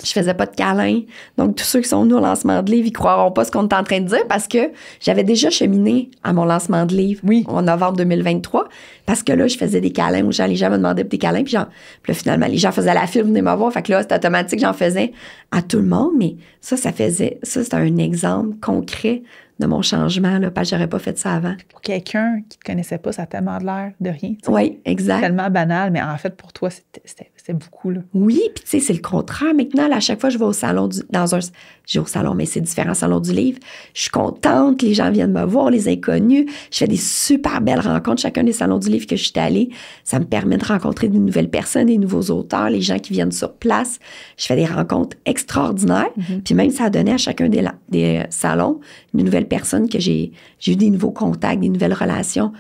Speaker 1: Je faisais pas de câlins. Donc, tous ceux qui sont venus au lancement de livre, ils croiront pas ce qu'on est en train de dire parce que j'avais déjà cheminé à mon lancement de livre en novembre 2023. Parce que là, je faisais des câlins où j'allais Les gens me demandaient des câlins. Puis, genre, puis finalement, les gens faisaient la film venez me voir. Fait que là, c'était automatique, j'en faisais à tout le monde. Mais ça, ça faisait. Ça, c'était un exemple concret de mon changement, là, parce que j'aurais pas fait ça avant.
Speaker 2: Pour quelqu'un qui te connaissait pas, ça a tellement l'air de rien. Oui, exact. Tellement banal, mais
Speaker 1: en fait, pour toi, c'était beaucoup. Là. Oui, puis tu sais, c'est le contraire. Maintenant, à chaque fois, je vais au salon du, dans un, j'ai au salon, mais c'est différent, salon du livre. Je suis contente, les gens viennent me voir, les inconnus. Je fais des super belles rencontres, chacun des salons du livre que je suis allée, ça me permet de rencontrer de nouvelles personnes, des nouveaux auteurs, les gens qui viennent sur place. Je fais des rencontres extraordinaires. Mhm. Puis même, ça a donné à chacun des, des euh, salons une nouvelle personne que j'ai eu des nouveaux contacts, des nouvelles relations.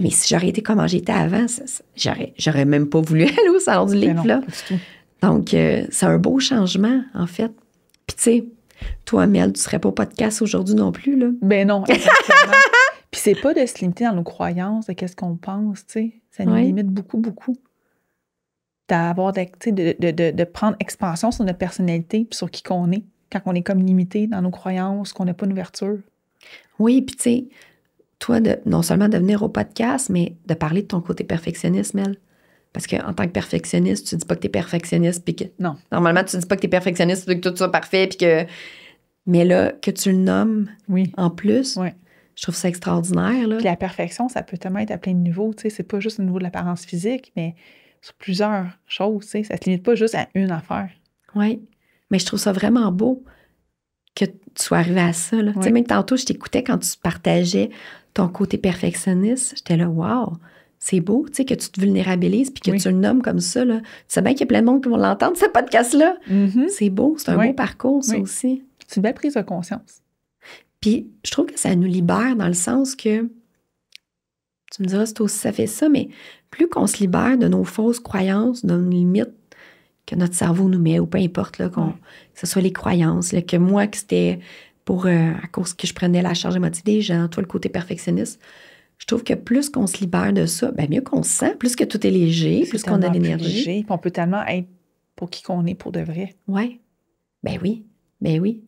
Speaker 1: Mais eh si j'aurais été comment j'étais avant, j'aurais même pas voulu aller au salon du livre. là. Donc, euh, c'est un beau changement, en fait. Puis tu sais, toi, Mel, tu serais pas au podcast aujourd'hui non
Speaker 2: plus, là. Ben non, Puis c'est pas de se limiter dans nos croyances, de qu'est-ce qu'on pense, tu sais. Ça nous limite beaucoup, beaucoup. D'avoir, de, de, de, prendre expansion sur notre personnalité puis sur qui qu'on est, quand on est comme limité dans nos croyances, qu'on n'a pas d'ouverture.
Speaker 1: Oui, puis tu sais, toi, de, non seulement de venir au podcast, mais de parler de ton côté perfectionniste, Mel. Parce qu'en tant que perfectionniste, tu dis pas que t'es perfectionniste. Puis que, non. Normalement, tu dis pas que tu es perfectionniste, que tout soit parfait. Puis que, mais là, que tu le nommes oui. en plus, Ouais je trouve ça extraordinaire. Puis la
Speaker 2: perfection, ça peut tellement être à plein de niveaux. Tu sais, c'est pas juste au niveau de l'apparence physique, mais
Speaker 1: sur plusieurs choses. ça ne se limite pas juste à une affaire. Oui, mais je trouve ça vraiment beau que tu sois arrivé à ça. même tantôt, je t'écoutais quand tu partageais ton côté perfectionniste. J'étais là, wow, c'est beau, tu sais, que tu te vulnérabilises puis que tu le nommes comme ça. Tu sais bien qu'il y a plein de monde qui vont l'entendre, ce podcast-là. Mm-hmm. C'est beau, c'est un beau parcours, ça aussi. C'est une belle prise de conscience je trouve que ça nous libère dans le sens que, tu me diras si aussi ça fait ça, mais plus qu'on se libère de nos fausses croyances, de nos limites que notre cerveau nous met, ou peu importe, là, que ce soit les croyances, que moi, que c'était pour, euh, à cause que je prenais la charge émotive des gens, toi, le côté perfectionniste, je trouve que plus qu'on se libère de ça, bien mieux qu'on se sent, plus que tout est léger, plus qu'on a l'énergie.
Speaker 2: On peut tellement être pour qui qu'on est pour de vrai.
Speaker 1: Oui. Ben oui.
Speaker 2: Ben oui.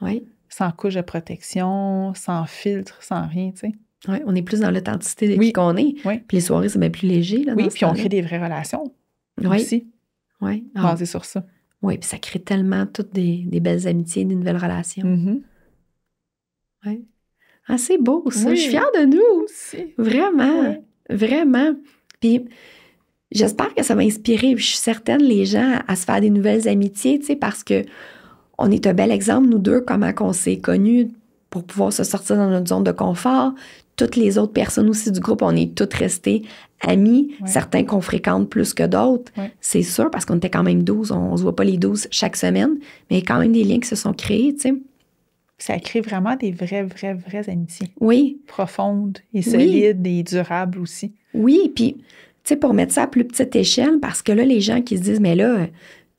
Speaker 2: Oui sans couche de protection, sans filtre, sans rien, tu
Speaker 1: sais. Ouais, on est plus dans l'authenticité de qui qu'on est. Oui. Puis les soirées, c'est bien plus léger. Là, oui, puis on crée des vraies relations oui. aussi. Oui. Ah. sur ça. Oui, puis ça crée tellement toutes des, belles amitiés, des nouvelles relations. Mm-hmm. Oui. Ah, c'est beau, ça. Je suis fière de nous. Aussi. Vraiment. Vraiment. Puis j'espère que ça va inspirer, je suis certaine, les gens à se faire des nouvelles amitiés, tu sais, parce que on est un bel exemple, nous deux, comment on s'est connus pour pouvoir se sortir dans notre zone de confort. Toutes les autres personnes aussi du groupe, on est toutes restées amies. Certains qu'on fréquente plus que d'autres, c'est sûr, parce qu'on était quand même 12. On ne se voit pas les 12 chaque semaine, mais il y a quand même des liens qui se sont créés, tu sais. Ça crée vraiment des vraies, vraies, vraies amitiés. Oui. Profondes et solides
Speaker 2: et durables aussi.
Speaker 1: Oui, puis, tu sais, pour mettre ça à plus petite échelle, parce que là, les gens qui se disent, mais là,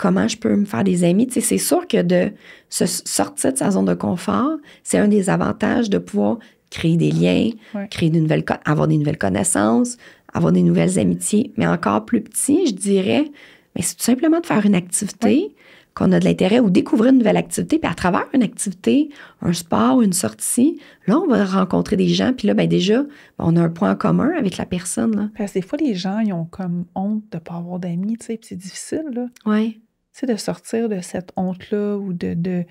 Speaker 1: comment je peux me faire des amis. c'est sûr que de se sortir de sa zone de confort, c'est un des avantages de pouvoir créer des liens, créer de nouvelles, avoir des nouvelles connaissances, avoir des nouvelles amitiés. Mais encore plus petit, je dirais, mais c'est tout simplement de faire une activité. qu'on a de l'intérêt ou découvrir une nouvelle activité. Puis à travers une activité, un sport, une sortie, là, on va rencontrer des gens. Puis là, ben déjà, ben, on a un point commun avec la personne. Là. Parce que des fois,
Speaker 2: les gens, ils ont comme honte de ne pas avoir d'amis, tu sais, puis c'est difficile. là. – Oui c'est de sortir de cette honte-là ou de.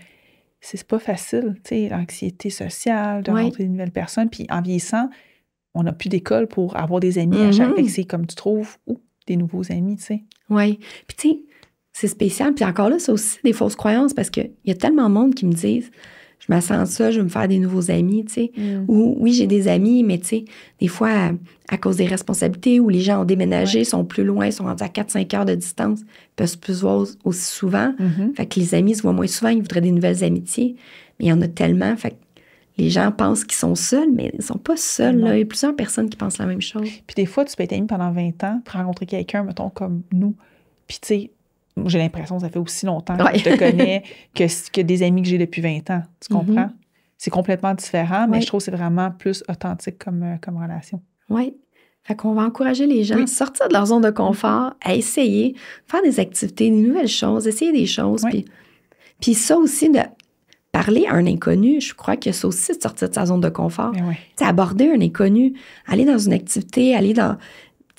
Speaker 2: c'est pas facile, tu sais, l'anxiété sociale, de rencontrer des nouvelles personnes. Puis en vieillissant, on n'a plus d'école pour avoir des amis à à chaque. Mm-hmm. C'est comme tu trouves ou des nouveaux
Speaker 1: amis, tu sais. Oui. Puis tu sais, c'est spécial. Puis encore là, c'est aussi des fausses croyances parce qu'il y a tellement de monde qui me disent je me sens ça, je vais me faire des nouveaux amis, tu sais. Mm. Ou oui, j'ai des amis, mais tu sais, des fois, à, cause des responsabilités où les gens ont déménagé, sont plus loin, sont rendus à 4-5 heures de distance, peuvent plus se voir aussi souvent. Mm-hmm. Fait que les amis se voient moins souvent, ils voudraient des nouvelles amitiés. Mais il y en a tellement, fait que les gens pensent qu'ils sont seuls, mais ils sont pas seuls. Là. Il y a plusieurs personnes qui pensent la même chose. Puis des fois, tu peux être ami pendant 20 ans, pour rencontrer quelqu'un, mettons,
Speaker 2: comme nous. Puis tu sais, j'ai l'impression que ça fait aussi longtemps que je te connais que, que des amis que j'ai depuis 20 ans. Tu mm-hmm. comprends? C'est complètement différent, mais je trouve que c'est vraiment plus authentique comme, euh, comme relation.
Speaker 1: Oui. Fait qu'on va encourager les gens à sortir de leur zone de confort, à essayer, faire des activités, des nouvelles choses, essayer des choses. Puis, puis ça aussi, de parler à un inconnu, je crois que ça aussi, de sortir de sa zone de confort. C'est ben aborder un inconnu, aller dans une activité, aller dans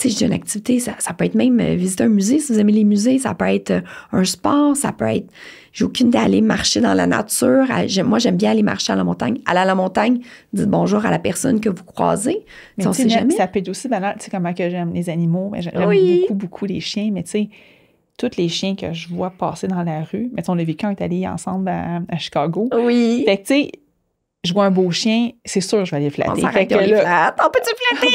Speaker 1: sais, une activité, ça, peut être même euh, visiter un musée si vous aimez les musées, ça peut être euh, un sport, ça peut être, j'ai aucune idée, marcher dans la nature. moi, j'aime bien aller marcher à la montagne. Aller à la montagne, dites bonjour à la personne que vous croisez. Mais on jamais. Ça peut
Speaker 2: être aussi tu sais, comment que j'aime les animaux,
Speaker 1: j'aime beaucoup,
Speaker 2: beaucoup les chiens, mais tu sais, tous les chiens que je vois passer dans la rue, mais on a vécu est allé ensemble à, à Chicago. Oui. Fait que, tu sais, je vois un beau chien, c'est sûr je vais aller flatter. On fait que là, flatte. on peut-tu flatter?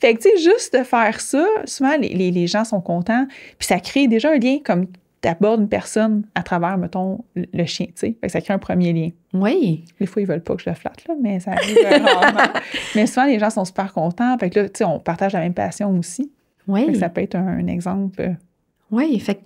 Speaker 2: fait que tu sais, juste de faire ça, souvent les, les, gens sont contents, puis ça crée déjà un lien comme d'abord, une personne à travers, mettons, le chien, tu sais. ça crée un premier lien. Oui. Des fois, ils veulent pas que je le flatte, là, mais ça arrive euh, rarement. mais souvent, les gens sont super contents. Fait que là, tu sais, on partage la même passion aussi. Oui. ça peut être un exemple euh,
Speaker 1: oui, fait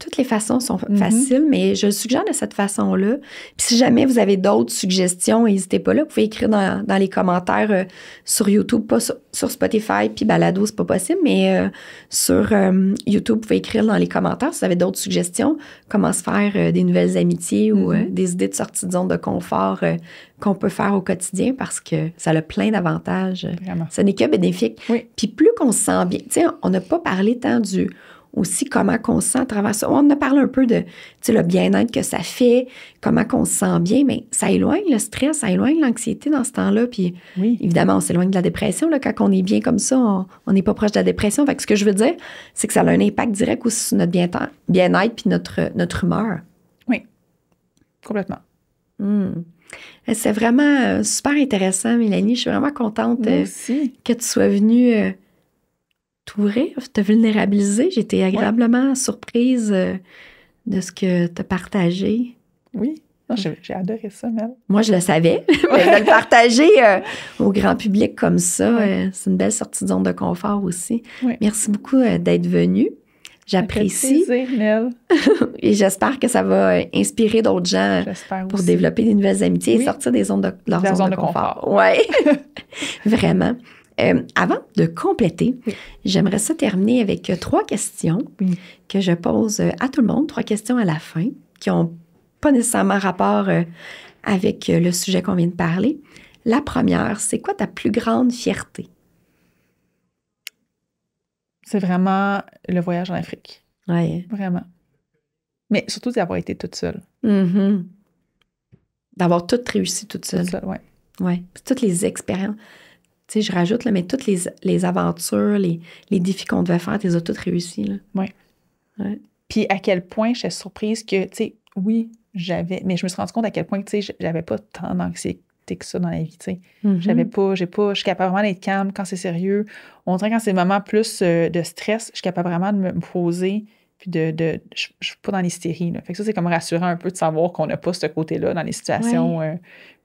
Speaker 1: toutes les façons sont mm-hmm. faciles, mais je le suggère de cette façon-là. Puis si jamais vous avez d'autres suggestions, n'hésitez pas là. Vous pouvez écrire dans, les commentaires euh, sur YouTube, pas sur, Spotify, puis Balado, c'est pas possible, mais euh, sur euh, YouTube, vous pouvez écrire dans les commentaires si vous avez d'autres suggestions, comment se faire des nouvelles amitiés ou mm-hmm. des idées de sortie de zone de confort qu'on peut faire au quotidien parce que ça a plein d'avantages. Ce n'est que bénéfique. Puis plus qu'on se sent bien, tu sais, on n'a pas parlé tant du aussi comment on se sent à travers ça. On a parlé un peu de tu le bien-être que ça fait, comment on se sent bien, mais ça éloigne le stress, ça éloigne l'anxiété dans ce temps-là. Puis évidemment, on s'éloigne de la dépression. Là, quand on est bien comme ça, on n'est pas proche de la dépression. Fait ce que je veux dire, c'est que ça a un impact direct aussi sur notre bien-être bien puis notre, notre humeur. Oui, complètement. Hmm. Euh, c'est vraiment euh, super intéressant, Mélanie. Je suis vraiment contente euh, que tu sois venue t'ouvrir, te vulnérabiliser. j'étais agréablement surprise euh, de ce que tu as partagé. Oui. J'ai adoré ça, même. Moi, je le savais. mais de le partager euh, au grand public comme ça, euh, c'est une belle sortie de zone de confort aussi. Merci beaucoup d'être venu. J'apprécie. et j'espère que ça va inspirer d'autres gens
Speaker 2: pour développer des
Speaker 1: nouvelles amitiés et sortir des zones de, leur zone, de confort. confort. Oui, vraiment. Euh, avant de compléter, j'aimerais se terminer avec euh, trois questions que je pose euh, à tout le monde, trois questions à la fin qui n'ont pas nécessairement rapport avec le sujet qu'on vient de parler. La première, c'est quoi ta plus grande fierté? C'est vraiment le voyage
Speaker 2: en Afrique. Oui. Vraiment. Mais surtout d'avoir été toute seule.
Speaker 1: Mm-hmm. D'avoir tout réussi toute seule. Toutes les expériences. Tu sais, je rajoute, là, mais toutes les, aventures, les, les défis qu'on devait faire, tu les as toutes réussis. Oui. Puis à quel point j'étais surprise que, tu sais, oui, j'avais, mais je
Speaker 2: me suis rendu compte à quel point, tu sais, j'avais pas tant d'anxiété que ça dans la vie, tu sais. Mm-hmm. J'avais pas, j'ai pas, je suis capable vraiment d'être calme quand c'est sérieux. On dirait quand c'est le moment plus euh, de stress, je suis capable vraiment de me poser, puis de, je, suis pas dans l'hystérie. Fait que ça, c'est comme rassurant un peu de savoir qu'on n'a pas ce côté-là dans les situations euh,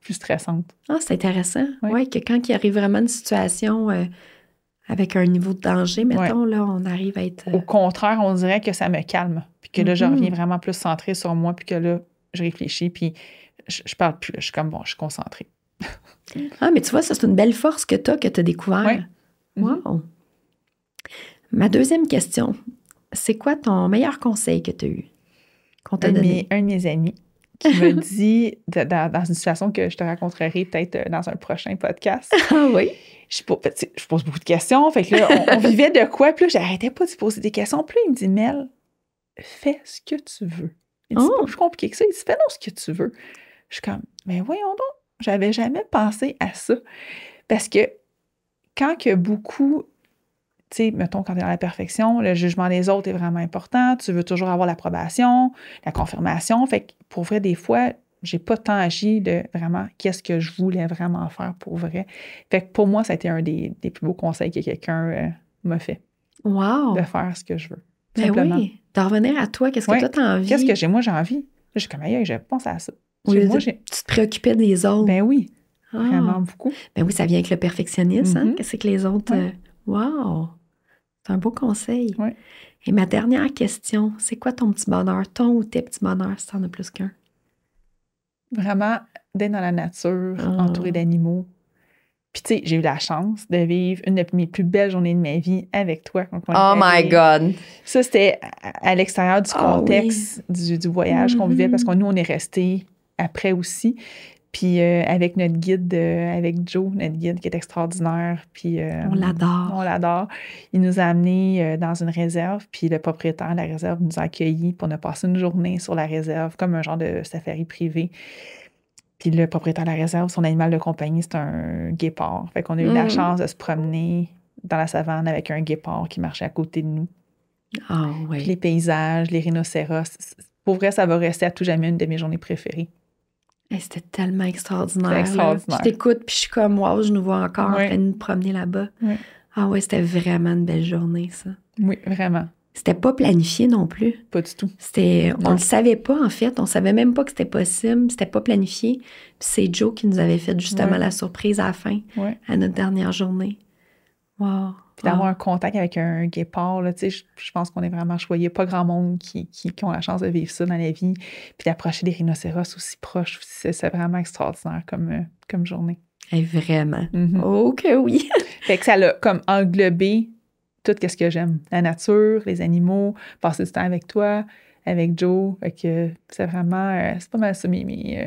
Speaker 2: plus stressantes.
Speaker 1: Ah, c'est intéressant. Oui, ouais, que quand il arrive vraiment une situation euh, avec un niveau de danger, mettons, là, on arrive à être. Euh, Au contraire,
Speaker 2: on dirait que ça me calme. Puis que là, je mm-hmm. reviens vraiment plus centré sur moi, puis que là, je réfléchis, puis
Speaker 1: je, parle plus. je suis comme, bon, je suis concentré. ah, mais tu vois, ça, c'est une belle force que tu as, que tu as découvert. Mm-hmm. Ma deuxième question, c'est quoi ton meilleur conseil que tu as eu, qu'on t'a donné?
Speaker 2: Un de mes amis qui me dit, dans, une situation que je te raconterai peut-être euh, dans un prochain podcast. Ah oui? Je pose, je pose beaucoup de questions. Fait que là, on, vivait de quoi? Puis là, j'arrêtais pas de poser des questions. Puis il me dit, Mel, fais ce que tu veux. Il dit, c'est pas oh. plus compliqué que ça. Il dit, fais donc ce que tu veux. Je suis comme, mais voyons donc, j'avais jamais pensé à ça. Parce que quand que beaucoup tu sais, mettons, quand tu es dans la perfection, le jugement des autres est vraiment important. Tu veux toujours avoir l'approbation, la confirmation. Fait que pour vrai, des fois, j'ai pas tant agi de vraiment qu'est-ce que je voulais vraiment faire pour vrai. Fait que pour moi, ça a été un des, plus beaux conseils que quelqu'un euh, m'a fait. Wow! De faire ce que je veux. Ben oui,
Speaker 1: d'en revenir à toi, qu'est-ce que toi toi t'as envie? Qu'est-ce que j'ai? Moi, j'ai envie. Je suis comme, aïe, je pense à ça. tu te préoccupais des autres. Ben oui, ah! vraiment beaucoup. Ben oui, ça vient avec le perfectionnisme, hein, mm-hmm. Qu'est-ce que les autres... Euh, wow! C'est un beau conseil. Et ma dernière question, c'est quoi ton petit bonheur, ton ou tes petits bonheurs, si t'en as plus qu'un? Vraiment, d'être dans la nature, ah. entouré d'animaux. Puis, tu sais, j'ai eu la
Speaker 2: chance de vivre une de mes plus belles journées de ma vie avec toi. oh my God! Ça, c'était à l'extérieur du ah contexte du, voyage mm-hmm. qu'on vivait parce que nous, on est restés après aussi. Puis euh, avec notre guide, euh, avec Joe, notre guide qui est extraordinaire. Puis, euh, on l'adore. On l'adore. Il nous a amenés dans une réserve. Puis le propriétaire de la réserve nous a accueillis. pour nous passer une journée sur la réserve, comme un genre de safari privé. Puis le propriétaire de la réserve, son animal de compagnie, c'est un guépard. Fait qu'on a eu la mm. chance de se promener dans la savane avec un guépard qui marchait à côté de nous. Ah oui. les paysages, les rhinocéros. Pour vrai, ça va rester à tout jamais une de mes journées préférées
Speaker 1: c'était tellement extraordinaire. Je t'écoute, puis je suis comme, waouh, je nous vois encore en train de nous promener là-bas. Ah ouais, c'était vraiment une belle journée, ça. Oui, vraiment. C'était pas planifié non plus. Pas du tout. C'était, on le savait pas, en fait. On savait même pas que c'était possible. C'était pas planifié. Puis c'est Joe qui nous avait fait justement la surprise à la fin, à notre dernière journée. Wow puis d'avoir ah. un contact avec un guépard, là, je, je pense qu'on est
Speaker 2: vraiment choyé. Pas grand monde qui, qui, ont la chance de vivre ça dans la vie. Puis d'approcher des rhinocéros aussi proches, c'est vraiment extraordinaire comme, euh, comme journée.
Speaker 1: Eh, vraiment. Mm-hmm. ok
Speaker 2: oui! fait que ça a comme englobé tout ce que j'aime. La nature, les animaux, passer du temps avec toi, avec Joe. que c'est vraiment, euh, c'est pas mal ça mais les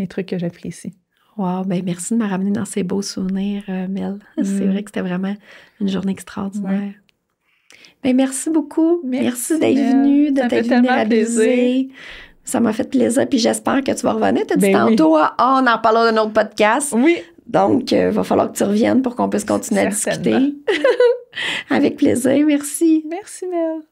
Speaker 1: euh, trucs que j'apprécie. Wow, ben merci de m'avoir ramené dans ces beaux souvenirs, euh, Mel. C'est vrai mm. que c'était vraiment une journée extraordinaire. Ben, merci beaucoup. Merci, d'être venu, de t'être vulnérabilisé. Ça m'a fait plaisir, puis j'espère que tu vas revenir. Tu as dit ben tantôt, ah, on en parlera d'un autre podcast. Oui. Donc, il euh, va falloir que tu reviennes pour qu'on puisse continuer à discuter.
Speaker 2: Avec plaisir.
Speaker 1: Merci. Merci, Mel.